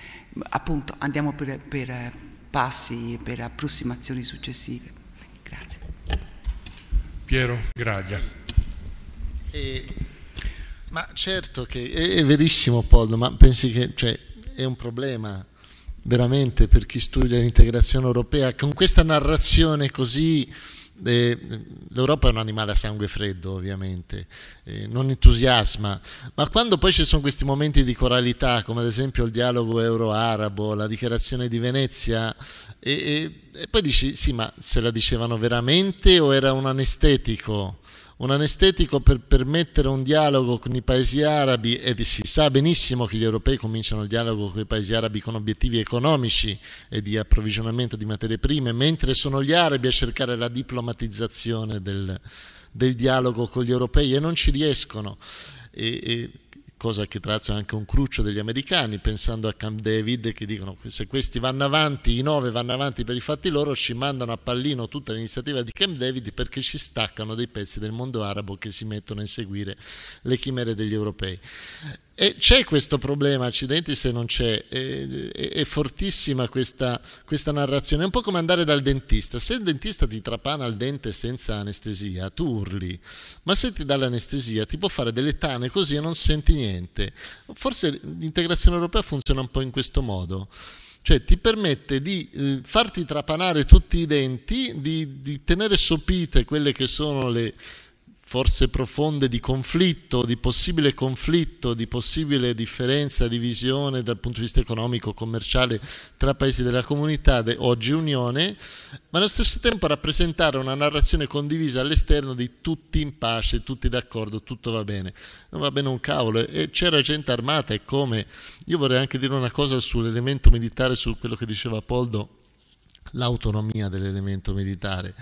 appunto andiamo per, per passi, per approssimazioni successive. Grazie. Piero Graglia. E, ma certo che è, è verissimo Poldo, ma pensi che cioè, è un problema veramente per chi studia l'integrazione europea, con questa narrazione così... Eh, L'Europa è un animale a sangue freddo ovviamente, eh, non entusiasma, ma quando poi ci sono questi momenti di coralità, come ad esempio il dialogo euro-arabo, la dichiarazione di Venezia, e, e, e poi dici sì ma se la dicevano veramente o era un anestetico? un anestetico per permettere un dialogo con i paesi arabi, e si sa benissimo che gli europei cominciano il dialogo con i paesi arabi con obiettivi economici e di approvvigionamento di materie prime, mentre sono gli arabi a cercare la diplomatizzazione del, del dialogo con gli europei e non ci riescono. E, e cosa che tra l'altro è anche un cruccio degli americani, pensando a Camp David che dicono che se questi vanno avanti, i nove vanno avanti per i fatti loro, ci mandano a pallino tutta l'iniziativa di Camp David perché ci staccano dei pezzi del mondo arabo che si mettono a inseguire le chimere degli europei. E c'è questo problema, accidenti se non c'è, è, è, è, fortissima questa, questa, narrazione, è un po' come andare dal dentista, se il dentista ti trapana il dente senza anestesia, tu urli, ma se ti dà l'anestesia ti può fare delle tane così e non senti niente. Forse l'integrazione europea funziona un po' in questo modo, cioè ti permette di eh, farti trapanare tutti i denti, di, di tenere sopite quelle che sono le forse profonde di conflitto, di possibile conflitto, di possibile differenza di visione dal punto di vista economico, commerciale tra paesi della comunità, de oggi Unione, ma allo stesso tempo rappresentare una narrazione condivisa all'esterno di tutti in pace, tutti d'accordo, tutto va bene. Non va bene un cavolo, e c'era gente armata e come. Io vorrei anche dire una cosa sull'elemento militare, su quello che diceva Poldo, l'autonomia dell'elemento militare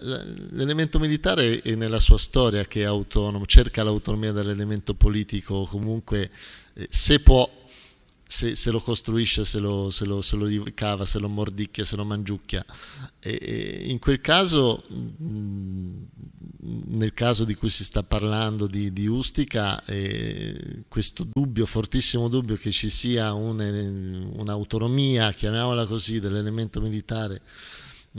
L'elemento militare è nella sua storia che è autonomo, cerca l'autonomia dall'elemento politico, comunque eh, se può, se, se lo costruisce, se lo, se, lo, se lo, ricava, se lo mordicchia, se lo mangiucchia. E, e in quel caso, mm, nel caso di cui si sta parlando di, di Ustica, eh, questo dubbio, fortissimo dubbio che ci sia eh, un'autonomia, chiamiamola così, dell'elemento militare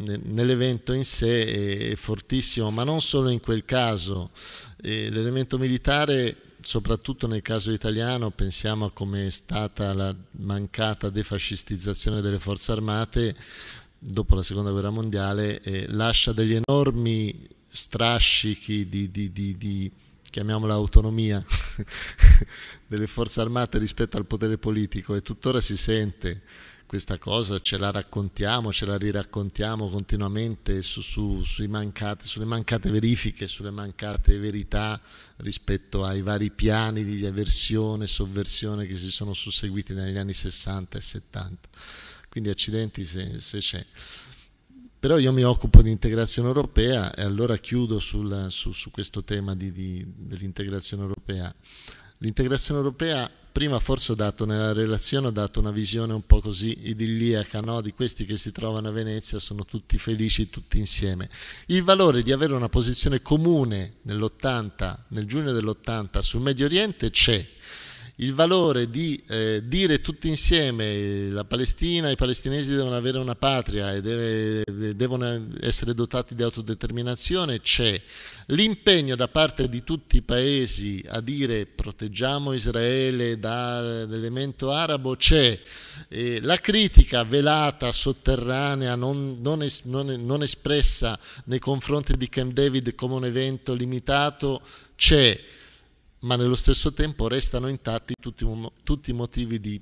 nell'evento in sé è fortissimo, ma non solo in quel caso. L'elemento militare, soprattutto nel caso italiano, pensiamo a come è stata la mancata defascistizzazione delle forze armate dopo la seconda guerra mondiale, lascia degli enormi strascichi di, di, di, di chiamiamola autonomia [LAUGHS] delle forze armate rispetto al potere politico e tuttora si sente questa cosa ce la raccontiamo, ce la riraccontiamo continuamente su, su, mancati, sulle mancate verifiche, sulle mancate verità rispetto ai vari piani di avversione e sovversione che si sono susseguiti negli anni 60 e 70. Quindi accidenti se, se c'è. Però io mi occupo di integrazione europea e allora chiudo sul, su, su, questo tema dell'integrazione europea. L'integrazione europea prima forse ho dato nella relazione ho dato una visione un po' così idilliaca no? di questi che si trovano a Venezia, sono tutti felici tutti insieme. Il valore di avere una posizione comune nel giugno dell'80 sul Medio Oriente c'è, il valore di eh, dire tutti insieme eh, la Palestina, i palestinesi devono avere una patria e deve, eh, devono essere dotati di autodeterminazione c'è. L'impegno da parte di tutti i paesi a dire proteggiamo Israele dall'elemento arabo c'è. Eh, la critica velata, sotterranea, non, non, es, non, non espressa nei confronti di Camp David come un evento limitato c'è ma nello stesso tempo restano intatti tutti, tutti i motivi di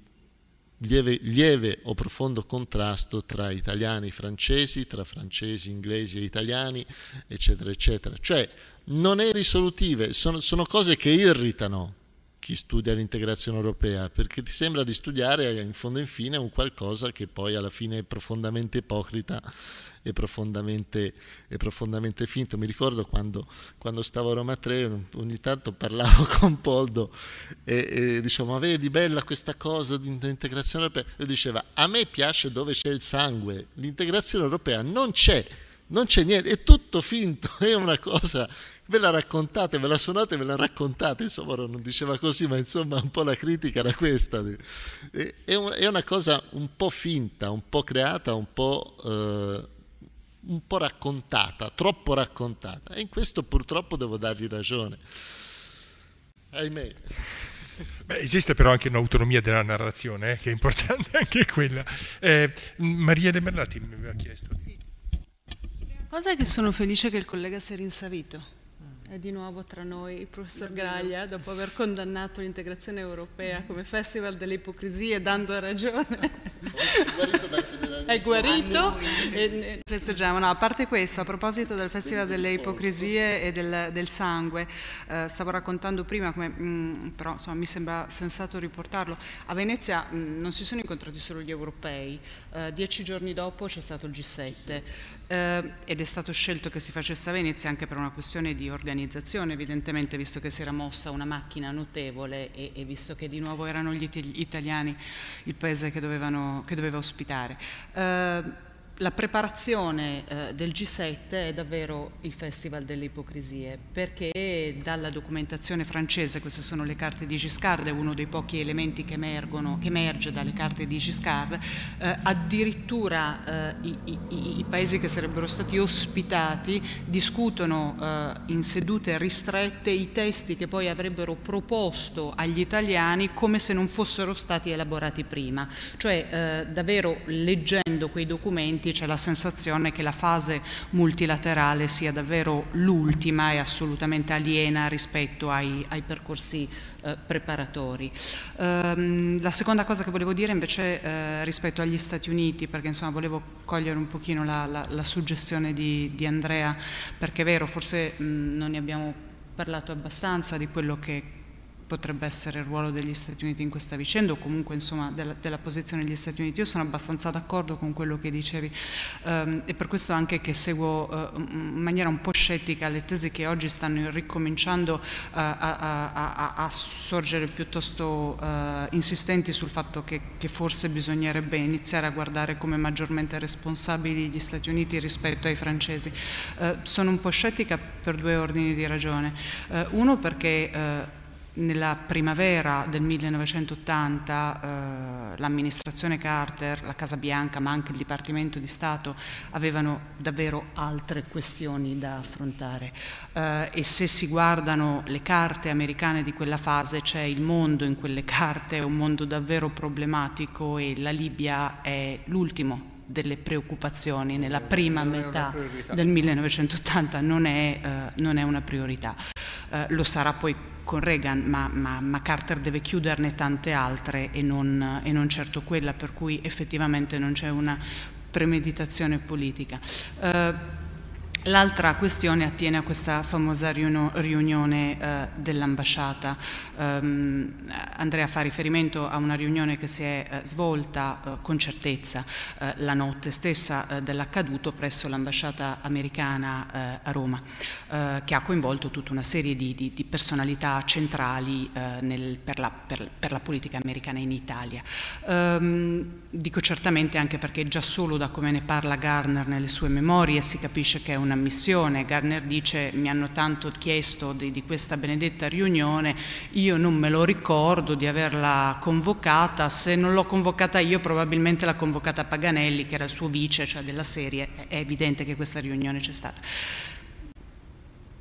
lieve, lieve, o profondo contrasto tra italiani e francesi, tra francesi, inglesi e italiani, eccetera, eccetera. Cioè, non è risolutive, sono, sono cose che irritano chi studia l'integrazione europea, perché ti sembra di studiare eh, in fondo in fine un qualcosa che poi alla fine è profondamente ipocrita e profondamente, e profondamente finto. Mi ricordo quando, quando, stavo a Roma 3, ogni tanto parlavo [LAUGHS] con Poldo e, e dicevo, ma vedi bella questa cosa di integrazione europea? E diceva, a me piace dove c'è il sangue, l'integrazione europea non c'è, non c'è niente, è tutto finto, [LAUGHS] è una cosa ve la raccontate, ve la suonate, ve la raccontate, insomma non diceva così, ma insomma un po' la critica era questa. È, una cosa un po' finta, un po' creata, un po' eh, un po' raccontata, troppo raccontata. E in questo purtroppo devo dargli ragione. Ahimè. Beh, esiste però anche un'autonomia della narrazione, eh, che è importante [LAUGHS] anche quella. Eh, Maria De Bernati mi aveva chiesto. Sì. La cosa è che sono felice che il collega sia rinsavito è di nuovo tra noi il professor Graglia, dopo aver condannato l'integrazione europea come festival delle ipocrisie, dando ragione. È guarito. E eh, eh, festeggiamo. No, a parte questo, a proposito del festival delle ipocrisie e del, del sangue, eh, stavo raccontando prima, come, mh, mm, però insomma, mi sembra sensato riportarlo, a Venezia mh, mm, non si sono incontrati solo gli europei, eh, dieci giorni dopo c'è stato il G7 eh, ed è stato scelto che si facesse a Venezia anche per una questione di organizzazione organizzazione, evidentemente visto che si era mossa una macchina notevole e, e visto che di nuovo erano gli italiani il paese che, dovevano, che doveva ospitare. Uh, la preparazione eh, del G7 è davvero il festival delle ipocrisie, perché dalla documentazione francese, queste sono le carte di Giscard, è uno dei pochi elementi che, emergono, che emerge dalle carte di Giscard, eh, addirittura eh, i, i, i, paesi che sarebbero stati ospitati discutono eh, in sedute ristrette i testi che poi avrebbero proposto agli italiani come se non fossero stati elaborati prima, cioè eh, davvero leggendo quei documenti Uniti c'è la sensazione che la fase multilaterale sia davvero l'ultima e assolutamente aliena rispetto ai, ai percorsi eh, preparatori. Ehm, la seconda cosa che volevo dire invece eh, rispetto agli Stati Uniti, perché insomma volevo cogliere un pochino la, la, la suggestione di, di, Andrea, perché è vero, forse mh, non ne abbiamo parlato abbastanza di quello che potrebbe essere il ruolo degli Stati Uniti in questa vicenda o comunque insomma, della, della, posizione degli Stati Uniti. Io sono abbastanza d'accordo con quello che dicevi um, e per questo anche che seguo uh, in maniera un po' scettica le tesi che oggi stanno ricominciando uh, a, a, a, a, sorgere piuttosto uh, insistenti sul fatto che, che, forse bisognerebbe iniziare a guardare come maggiormente responsabili gli Stati Uniti rispetto ai francesi. sono un po' scettica per due ordini di ragione. uno perché nella primavera del 1980 eh, l'amministrazione Carter, la Casa Bianca, ma anche il Dipartimento di Stato avevano davvero altre questioni da affrontare eh, e se si guardano le carte americane di quella fase c'è il mondo in quelle carte, è un mondo davvero problematico e la Libia è l'ultimo delle preoccupazioni nella prima metà del 1980 non è, eh, non è una priorità. Eh, lo sarà poi con Reagan, ma, ma, ma, Carter deve chiuderne tante altre e non, e non certo quella, per cui effettivamente non c'è una premeditazione politica. Eh, L'altra questione attiene a questa famosa riunione eh, dell'ambasciata. Um, Andrea fa riferimento a una riunione che si è eh, svolta eh, con certezza eh, la notte stessa eh, dell'accaduto presso l'ambasciata americana eh, a Roma, che ha coinvolto tutta una serie di, di, di personalità centrali nel, per, la, per, per, la, politica americana in Italia. Um, dico certamente anche perché già solo da come ne parla Garner nelle sue memorie si capisce che è una una Garner dice mi hanno tanto chiesto di, di questa benedetta riunione, io non me lo ricordo di averla convocata, se non l'ho convocata io probabilmente l'ha convocata Paganelli che era il suo vice, cioè della serie, è evidente che questa riunione c'è stata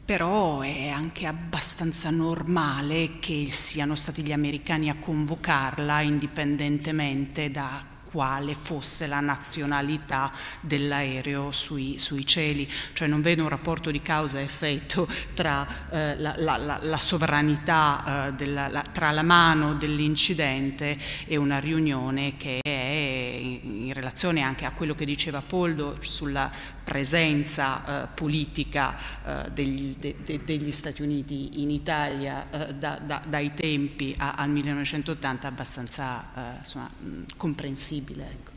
però è anche abbastanza normale che siano stati gli americani a convocarla indipendentemente da quale fosse la nazionalità dell'aereo sui, sui, cieli, cioè non vedo un rapporto di causa-effetto tra eh, la, la, la, la, sovranità, eh, della, tra la mano dell'incidente e una riunione che è in, relazione anche a quello che diceva Poldo sulla presenza eh, politica eh, degli, de, de, degli, Stati Uniti in Italia eh, da, da, dai tempi a, al 1980 abbastanza eh, insomma, comprensibile possibile. Ecco.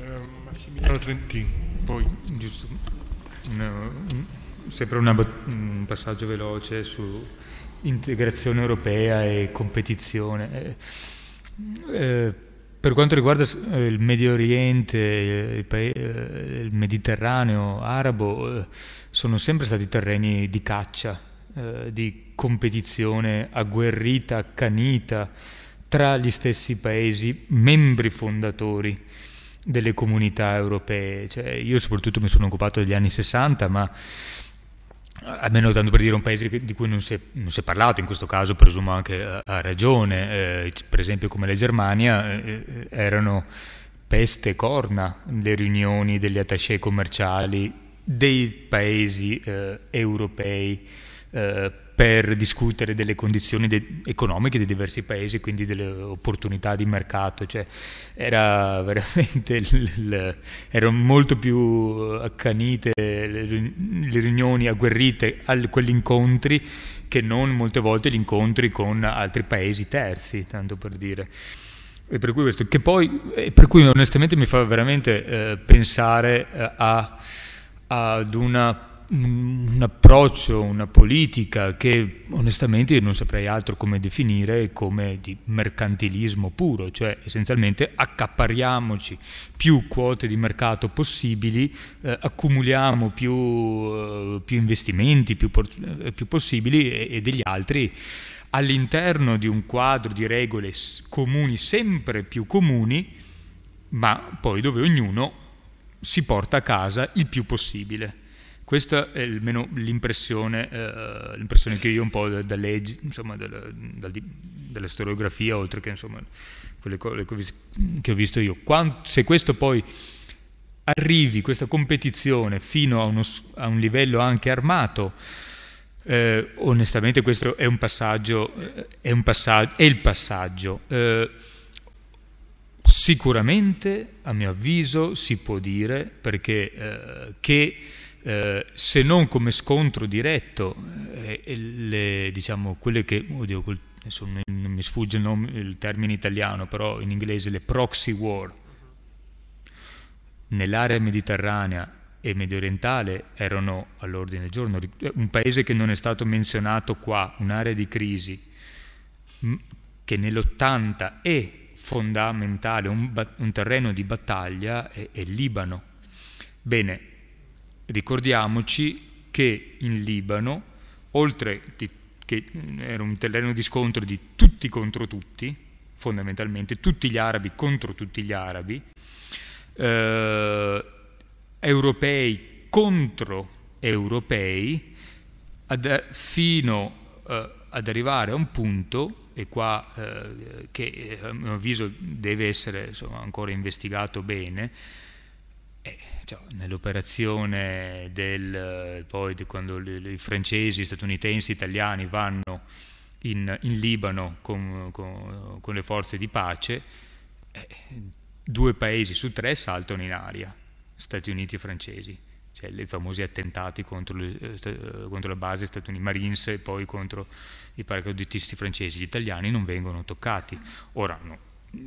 Uh, Massimiliano Trentin, poi giusto, no, sempre una, un passaggio veloce su integrazione europea e competizione. Eh, eh per quanto riguarda eh, il Medio Oriente, eh, il Mediterraneo arabo, sono sempre stati terreni di caccia, di competizione agguerrita, accanita tra gli stessi paesi membri fondatori delle comunità europee. Cioè, io soprattutto mi sono occupato degli anni 60, ma almeno tanto per dire un paese di cui non si, è, non si, è, parlato, in questo caso presumo anche eh, a, ragione, eh, per esempio come la Germania, eh, eh erano peste e corna le riunioni degli attaché commerciali dei paesi eh, europei eh, per discutere delle condizioni de economiche dei diversi paesi, quindi delle opportunità di mercato, cioè, era veramente erano molto più accanite le riunioni agguerrite a quegli incontri che non molte volte gli incontri con altri paesi terzi, tanto per dire. E per cui, questo, che poi, per cui onestamente mi fa veramente eh, pensare eh, a, ad una un approccio, una politica che onestamente io non saprei altro come definire come di mercantilismo puro, cioè essenzialmente accappariamoci più quote di mercato possibili, eh, accumuliamo più, eh, più, investimenti più, eh, più possibili e, e degli altri all'interno di un quadro di regole comuni, sempre più comuni, ma poi dove ognuno si porta a casa il più possibile. Questa è almeno l'impressione, eh, che io un po' da, leggi, insomma, dalla, dal, dalla, storiografia, oltre che insomma, quelle cose che ho visto io. Quanto, se questo poi arrivi, questa competizione, fino a, uno, a un livello anche armato, eh, onestamente questo è un passaggio, eh, è, un passaggio, è il passaggio. Eh, sicuramente, a mio avviso, si può dire perché, eh, che eh, se non come scontro diretto, eh, le, diciamo, quelle che, oddio, quel, non, non mi sfugge il, nome, il, termine italiano, però in inglese le proxy war, nell'area mediterranea e medio orientale erano all'ordine del giorno, eh, un paese che non è stato menzionato qua, un'area di crisi, che nell'80 è fondamentale, un, un terreno di battaglia, è, è Libano. Bene, Ricordiamoci che in Libano, oltre che eh, era un terreno di scontro di tutti contro tutti, fondamentalmente tutti gli arabi contro tutti gli arabi, eh, europei contro europei, ad, eh, fino eh, ad arrivare a un punto e qua eh, che eh, a mio avviso deve essere insomma, ancora investigato bene, eh, cioè, nell'operazione del, eh, poi di quando i francesi, statunitensi, italiani vanno in, in Libano con, con, con, le forze di pace, eh, due paesi su tre saltano in aria, Stati Uniti e francesi, cioè i famosi attentati contro, le, eh, eh contro la base Stati Uniti Marines e poi contro i paracadutisti francesi, gli italiani non vengono toccati. Ora, no,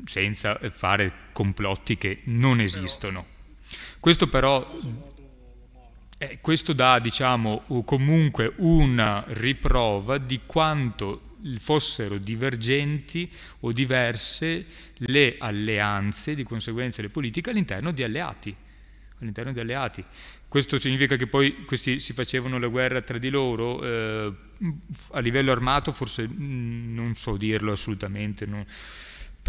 senza fare complotti che non esistono questo però eh, questo dà diciamo, comunque una riprova di quanto fossero divergenti o diverse le alleanze, di conseguenza le politiche, all'interno di alleati. All'interno di alleati. Questo significa che poi questi si facevano la guerra tra di loro? Eh, a livello armato forse mh, mm, non so dirlo assolutamente. Non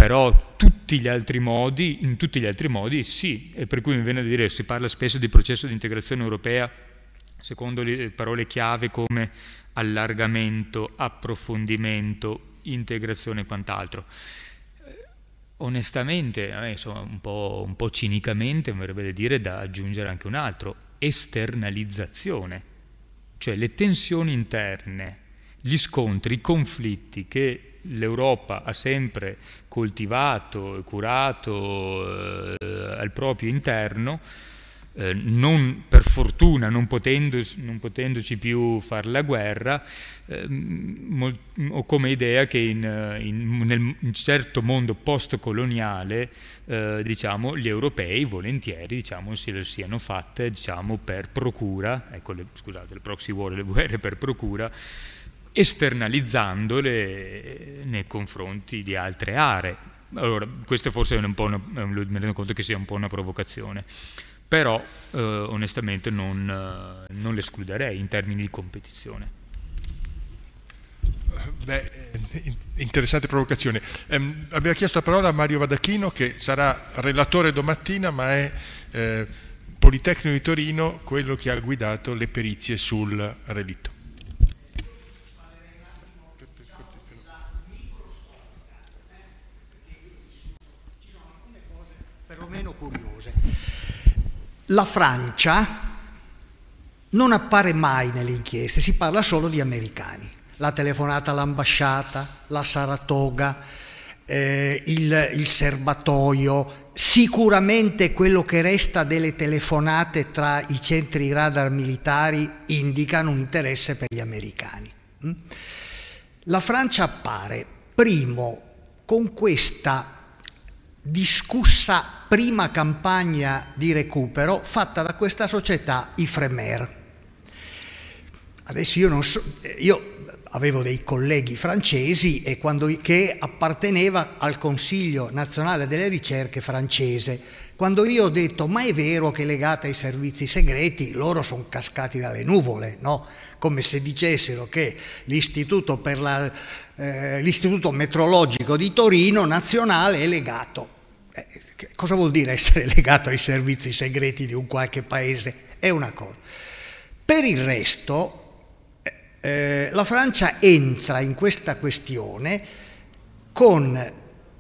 però tutti modi, in tutti gli altri modi sì, e per cui mi viene da dire, si parla spesso di processo di integrazione europea secondo le parole chiave come allargamento, approfondimento, integrazione e quant'altro. Eh, onestamente, insomma, un, po', un po' cinicamente, mi verrebbe da dire, da aggiungere anche un altro, esternalizzazione, cioè le tensioni interne, gli scontri, i conflitti che l'Europa ha sempre coltivato e curato eh, al proprio interno, eh, non, per fortuna non, potendoci, non, potendoci più fare la guerra, eh, mol, ho come idea che in, in, nel, in un certo mondo postcoloniale eh, diciamo, gli europei volentieri diciamo, se lo siano fatte diciamo, per procura, ecco, le, scusate, le proxy war le guerre per procura, esternalizzandole eh, nei confronti di altre aree. Allora, questo forse è un po' una, mi rendo conto che sia un po' una provocazione, però eh, onestamente non, eh, non l'escluderei in termini di competizione. Beh, interessante provocazione. Eh, aveva chiesto la parola a Mario Vadachino che sarà relatore domattina ma è eh, Politecnico di Torino quello che ha guidato le perizie sul relitto. la Francia non appare mai nelle inchieste, si parla solo di americani. La telefonata all'ambasciata, la Saratoga, eh, il, il serbatoio, Sicuramente quello che resta delle telefonate tra i centri radar militari indicano un interesse per gli americani. Mm? La Francia appare, primo, con questa discussa prima campagna di recupero fatta da questa società Ifremer. Adesso io non so, eh, io avevo dei colleghi francesi quando, che apparteneva al Consiglio nazionale delle ricerche francese. Quando io ho detto ma è vero che legata ai servizi segreti loro sono cascati dalle nuvole, no? come se dicessero che l'istituto, la, eh, l'istituto metrologico di Torino nazionale è legato eh, eh, cosa vuol dire essere legato ai servizi segreti di un qualche paese? È una cosa. Per il resto, eh, eh, la Francia entra in questa questione con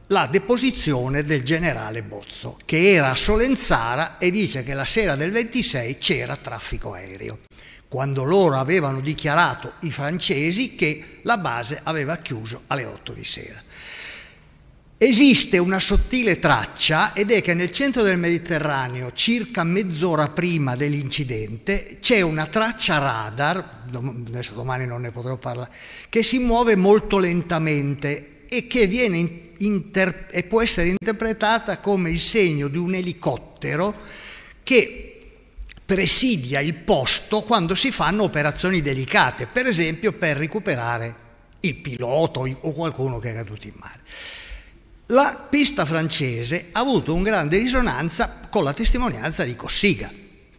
la deposizione del generale Bozzo, che era a Solenzara e dice che la sera del 26 c'era traffico aereo, quando loro avevano dichiarato i francesi che la base aveva chiuso alle 8 di sera. Esiste una sottile traccia ed è che nel centro del Mediterraneo, circa mezz'ora prima dell'incidente, c'è una traccia radar, adesso domani non ne potrò parlare, che si muove molto lentamente e che e può essere interpretata come il segno di un elicottero che presidia il posto quando si fanno operazioni delicate, per esempio per recuperare il pilota o qualcuno che è caduto in mare la pista francese ha avuto un grande risonanza con la testimonianza di Cossiga,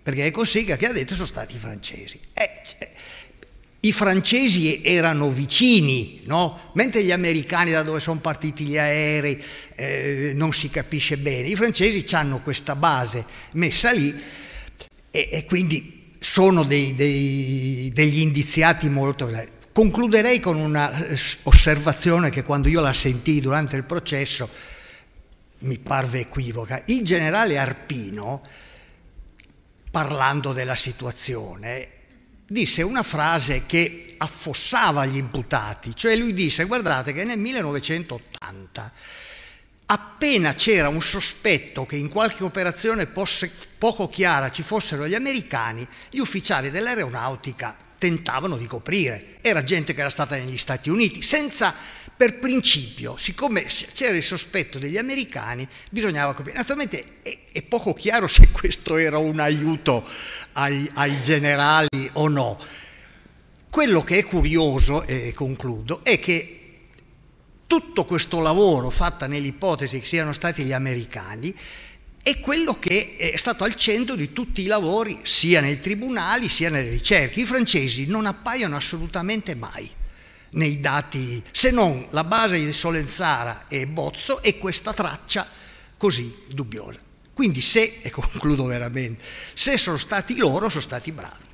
perché è Cossiga che ha detto sono stati i francesi. Eh, cioè, i francesi erano vicini, no? mentre gli americani da dove sono partiti gli aerei eh, non si capisce bene, i francesi hanno questa base messa lì e, e quindi sono dei, dei, degli indiziati molto... Concluderei con un'osservazione eh, che quando io la sentii durante il processo mi parve equivoca. Il generale Arpino, parlando della situazione, disse una frase che affossava gli imputati, cioè lui disse guardate che nel 1980 appena c'era un sospetto che in qualche operazione poco chiara ci fossero gli americani, gli ufficiali dell'aeronautica tentavano di coprire. Era gente che era stata negli Stati Uniti, senza per principio, siccome c'era il sospetto degli americani, bisognava coprire. Naturalmente è, è poco chiaro se [LAUGHS] questo era un aiuto ai, ai generali o no. Quello che è curioso, e concludo, è che tutto questo lavoro fatto nell'ipotesi che siano stati gli americani è quello che è stato al centro di tutti i lavori, sia nei tribunali sia nelle ricerche. I francesi non appaiono assolutamente mai nei dati, se non la base di Solenzara e Bozzo e questa traccia così dubbiosa. Quindi se, e concludo veramente, se sono stati loro, sono stati bravi.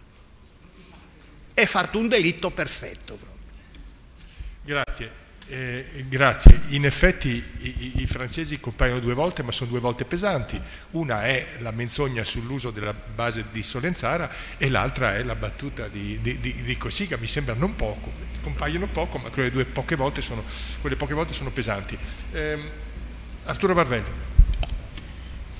È fatto un delitto perfetto. Proprio. Grazie. Eh, eh, grazie. In effetti i, i, francesi compaiono due volte, ma sono due volte pesanti. Una è la menzogna sull'uso della base di Solenzara e l'altra è la battuta di, di, di, di Cossiga, mi sembra non poco. Compaiono poco, ma quelle due poche volte sono, poche volte sono pesanti. Eh, Arturo Varvelli.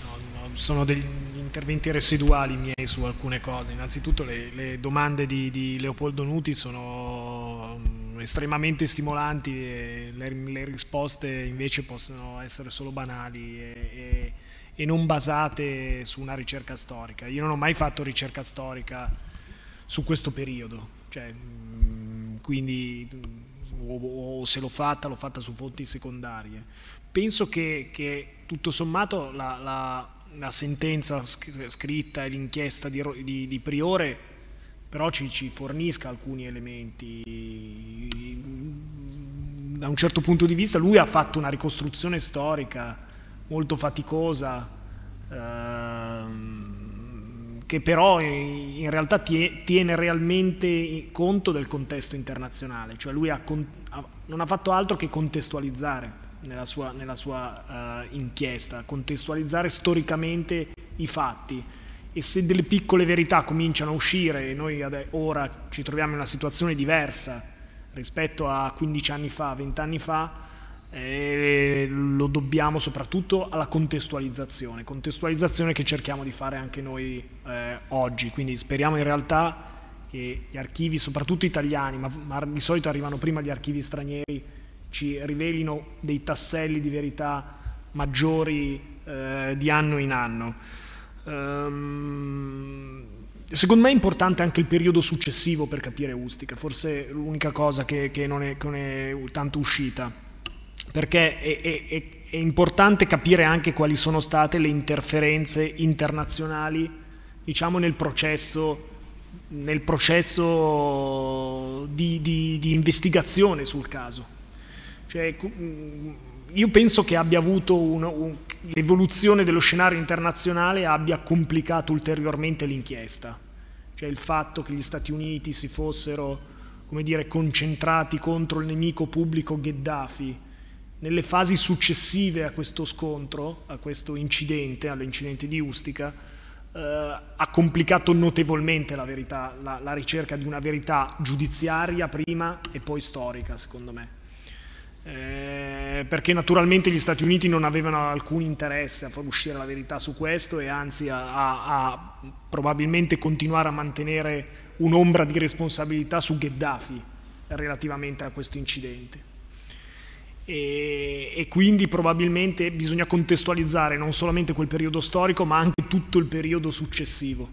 No, no, sono degli interventi residuali miei su alcune cose. Innanzitutto le, le domande di, Leopoldo Nuti sono mm, estremamente stimolanti e le, le, risposte invece possono essere solo banali e, e, e, non basate su una ricerca storica. Io non ho mai fatto ricerca storica su questo periodo, cioè, mm, quindi mm, o, o, se l'ho fatta, l'ho fatta su fonti secondarie. Penso che, che tutto sommato la, la, la sentenza scritta e l'inchiesta di, di, di Priore però ci, ci fornisca alcuni elementi. Da un certo punto di vista lui ha fatto una ricostruzione storica molto faticosa, ehm, che però in realtà tiene realmente conto del contesto internazionale, cioè lui ha, non ha fatto altro che contestualizzare nella sua, nella sua uh, inchiesta, contestualizzare storicamente i fatti e se delle piccole verità cominciano a uscire e noi ora ci troviamo in una situazione diversa rispetto a 15 anni fa, 20 anni fa, eh, lo dobbiamo soprattutto alla contestualizzazione, contestualizzazione che cerchiamo di fare anche noi eh, oggi, quindi speriamo in realtà che gli archivi, soprattutto italiani, ma, ma di solito arrivano prima gli archivi stranieri, ci rivelino dei tasselli di verità maggiori eh, di anno in anno. Um, secondo me è importante anche il periodo successivo per capire Ustica, forse l'unica cosa che, che, non è, che, non, è, tanto uscita, perché è, è, è importante capire anche quali sono state le interferenze internazionali, diciamo, nel processo nel processo di, di, di, investigazione sul caso. Cioè, io penso che abbia avuto un, un, l'evoluzione dello scenario internazionale abbia complicato ulteriormente l'inchiesta, cioè il fatto che gli Stati Uniti si fossero come dire, concentrati contro il nemico pubblico Gheddafi nelle fasi successive a questo scontro, a questo incidente, all'incidente di Ustica, eh, ha complicato notevolmente la, verità, la, la ricerca di una verità giudiziaria prima e poi storica, secondo me. Eh, perché naturalmente gli Stati Uniti non avevano alcun interesse a far uscire la verità su questo e anzi a, a, a probabilmente continuare a mantenere un'ombra di responsabilità su Gheddafi relativamente a questo incidente. E, e, quindi probabilmente bisogna contestualizzare non solamente quel periodo storico ma anche tutto il periodo successivo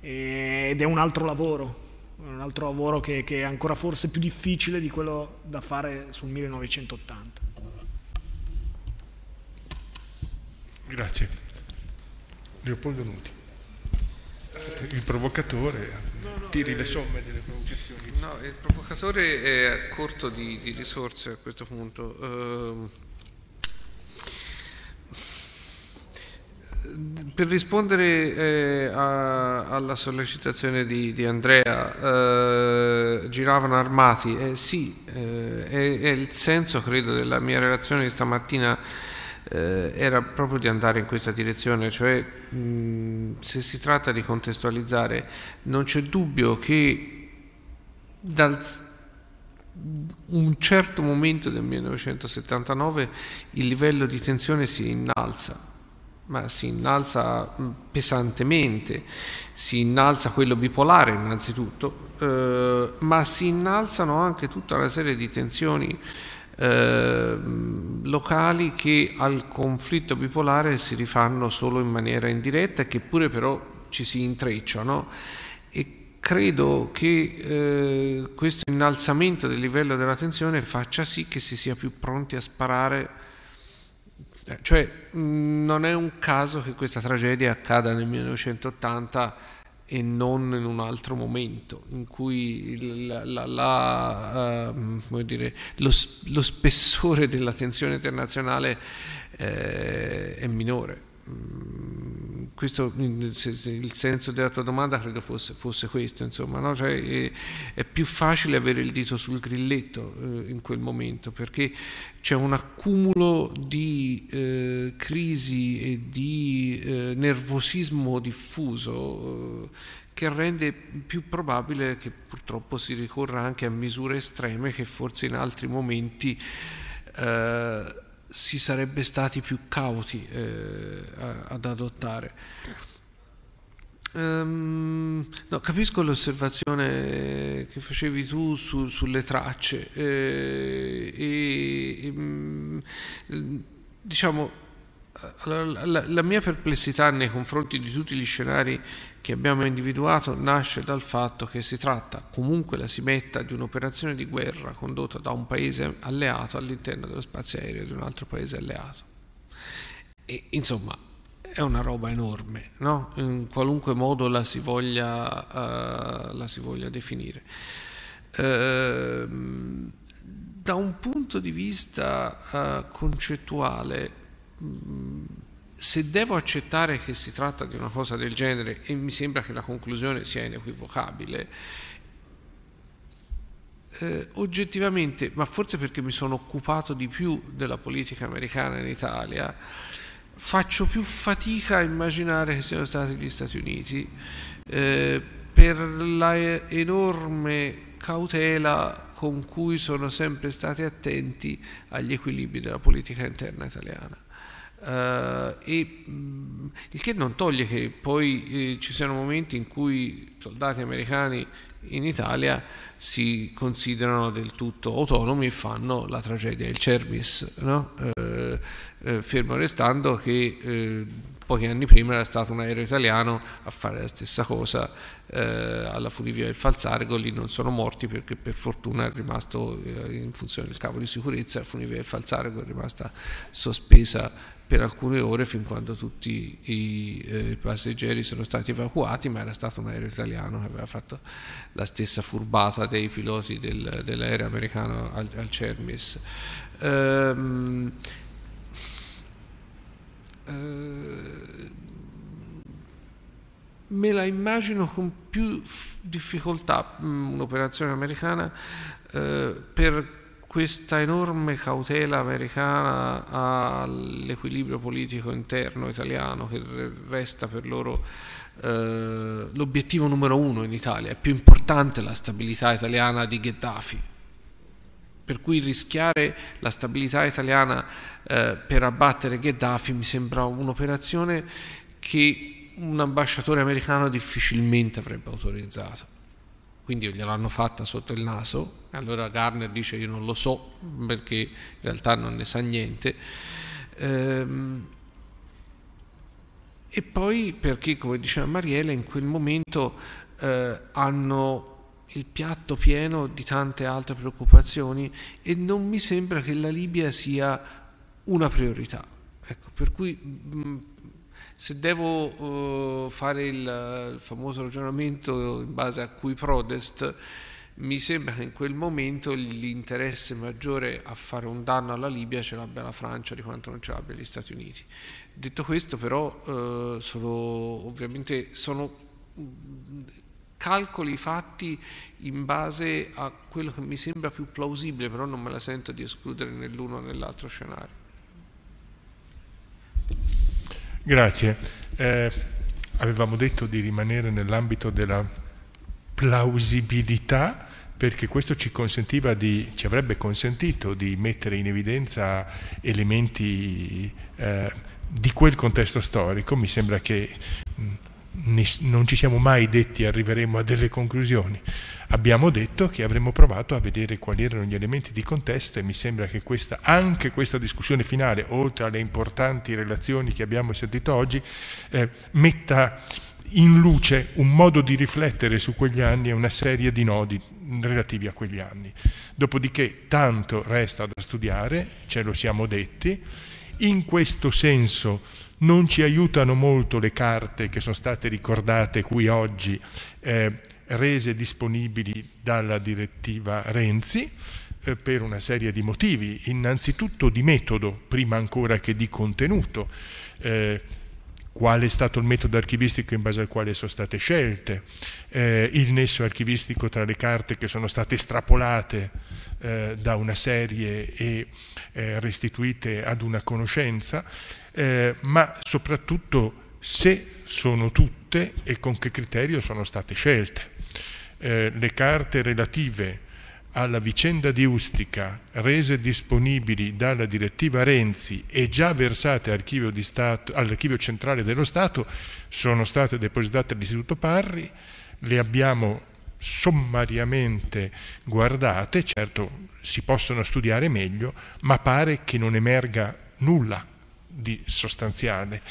eh, ed è un altro lavoro un altro lavoro che, che è ancora forse più difficile di quello da fare sul 1980. Grazie. Leopoldo Nuti. Il provocatore no, no, tiri eh, le somme delle provocazioni. No, il provocatore è corto di, di risorse a questo punto. Uh, per rispondere eh, a, alla sollecitazione di, di Andrea, eh, giravano armati, eh, sì, eh, è, è, il senso credo della mia relazione di stamattina eh, era proprio di andare in questa direzione, cioè mh, se si tratta di contestualizzare non c'è dubbio che dal un certo momento del 1979 il livello di tensione si innalza ma si innalza mm, pesantemente, si innalza quello bipolare innanzitutto, eh, ma si innalzano anche tutta una serie di tensioni eh, locali che al conflitto bipolare si rifanno solo in maniera indiretta e che pure però ci si intrecciano credo che eh, questo innalzamento del livello della tensione faccia sì che si sia più pronti a sparare eh, cioè, mm, non è un caso che questa tragedia accada nel 1980 e non in un altro momento in cui la, la, la, uh, dire, lo, lo, spessore della tensione internazionale eh, è minore. Mm, questo, il senso della tua domanda credo fosse, fosse questo, insomma, no? cioè, è, è, più facile avere il dito sul grilletto eh, in quel momento perché c'è un accumulo di eh, crisi e di eh, nervosismo diffuso eh, che rende più probabile che purtroppo si ricorra anche a misure estreme che forse in altri momenti eh, si sarebbe stati più cauti eh, ad adottare. Um, no, capisco l'osservazione che facevi tu su, sulle tracce eh, e, e, mm, diciamo la, la, la, mia perplessità nei confronti di tutti gli scenari che abbiamo individuato nasce dal fatto che si tratta, comunque la si metta, di un'operazione di guerra condotta da un paese alleato all'interno dello spazio aereo di un altro paese alleato. E, insomma, è una roba enorme, no? in qualunque modo la si voglia, uh, la si voglia definire. Uh, da un punto di vista uh, concettuale, mh, mm, se devo accettare che si tratta di una cosa del genere, e mi sembra che la conclusione sia inequivocabile, eh, oggettivamente, ma forse perché mi sono occupato di più della politica americana in Italia, faccio più fatica a immaginare che siano stati gli Stati Uniti eh, per l'enorme cautela con cui sono sempre stati attenti agli equilibri della politica interna italiana eh, e, mm, il che non toglie che poi eh, ci siano momenti in cui soldati americani in Italia si considerano del tutto autonomi e fanno la tragedia, del Cermis, no? eh, eh fermo restando che eh, pochi anni prima era stato un aereo italiano a fare la stessa cosa eh, alla funivia del Falzargo, lì non sono morti perché per fortuna è rimasto eh, in funzione del cavo di sicurezza, la funivia del Falzargo è rimasta sospesa per alcune ore fin quando tutti i eh, passeggeri sono stati evacuati, ma era stato un aereo italiano che aveva fatto la stessa furbata dei piloti del, dell'aereo americano al, al Cermis. Ehm, eh, me la immagino con più difficoltà mm, un'operazione americana eh, per questa enorme cautela americana all'equilibrio politico interno italiano che resta per loro eh, l'obiettivo numero uno in Italia, è più importante la stabilità italiana di Gheddafi, per cui rischiare la stabilità italiana eh, per abbattere Gheddafi mi sembra un'operazione che un ambasciatore americano difficilmente avrebbe autorizzato quindi gliel'hanno fatta sotto il naso. Allora Garner dice io non lo so perché in realtà non ne sa niente. Ehm, e poi perché, come diceva Mariela, in quel momento eh, hanno il piatto pieno di tante altre preoccupazioni e non mi sembra che la Libia sia una priorità. Ecco, per cui se devo eh, fare il, il famoso ragionamento in base a cui protest, mi sembra che in quel momento l'interesse maggiore a fare un danno alla Libia ce l'abbia la Francia di quanto non ce l'abbia gli Stati Uniti. Detto questo però eh, sono ovviamente sono mm, calcoli fatti in base a quello che mi sembra più plausibile, però non me la sento di escludere nell'uno o nell'altro scenario. Grazie. Eh, avevamo detto di rimanere nell'ambito della plausibilità perché questo ci, consentiva di, ci avrebbe consentito di mettere in evidenza elementi eh, di quel contesto storico. Mi sembra che non ci siamo mai detti arriveremo a delle conclusioni. Abbiamo detto che avremmo provato a vedere quali erano gli elementi di contesto e mi sembra che questa, anche questa discussione finale, oltre alle importanti relazioni che abbiamo sentito oggi, eh, metta in luce un modo di riflettere su quegli anni e una serie di nodi relativi a quegli anni. Dopodiché tanto resta da studiare, ce lo siamo detti, in questo senso non ci aiutano molto le carte che sono state ricordate qui oggi, eh, rese disponibili dalla direttiva Renzi, eh, per una serie di motivi, innanzitutto di metodo, prima ancora che di contenuto. Eh, qual è stato il metodo archivistico in base al quale sono state scelte, eh, il nesso archivistico tra le carte che sono state estrapolate eh, da una serie e eh, restituite ad una conoscenza eh, ma soprattutto se sono tutte e con che criterio sono state scelte. Eh, le carte relative alla vicenda di Ustica, rese disponibili dalla direttiva Renzi e già versate all'archivio all centrale dello Stato, sono state depositate all'Istituto Parri, le abbiamo sommariamente guardate, certo si possono studiare meglio, ma pare che non emerga nulla di sostanziale,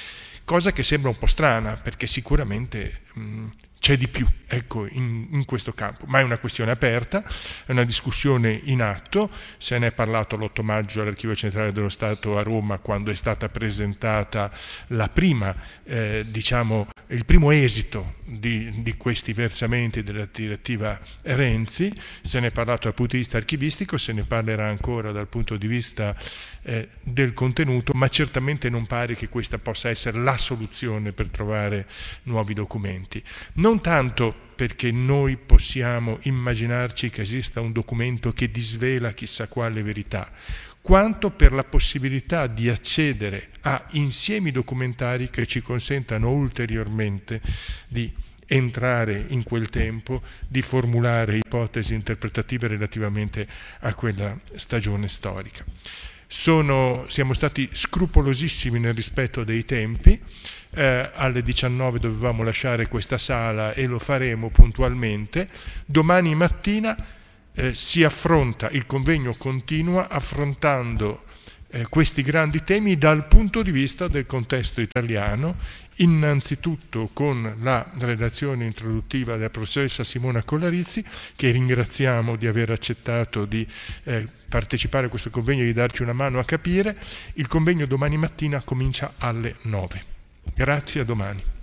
cosa che sembra un po' strana perché sicuramente c'è di più ecco, in, in, questo campo, ma è una questione aperta, è una discussione in atto, se ne è parlato l'8 maggio all'Archivio Centrale dello Stato a Roma quando è stata presentata la prima, eh, diciamo, il primo esito di, di, questi versamenti della direttiva Renzi, se ne è parlato dal punto di vista archivistico, se ne parlerà ancora dal punto di vista eh, del contenuto, ma certamente non pare che questa possa essere la soluzione per trovare nuovi documenti. Non tanto perché noi possiamo immaginarci che esista un documento che disvela chissà quale verità, quanto per la possibilità di accedere a insiemi documentari che ci consentano ulteriormente di entrare in quel tempo, di formulare ipotesi interpretative relativamente a quella stagione storica. Sono, siamo stati scrupolosissimi nel rispetto dei tempi, eh, alle 19 dovevamo lasciare questa sala e lo faremo puntualmente, domani mattina eh, si affronta, il convegno continua affrontando eh, questi grandi temi dal punto di vista del contesto italiano, innanzitutto con la relazione introduttiva della professoressa Simona Collarizzi, che ringraziamo di aver accettato di eh, partecipare a questo convegno e di darci una mano a capire. Il convegno domani mattina comincia alle 9. Grazie, a domani.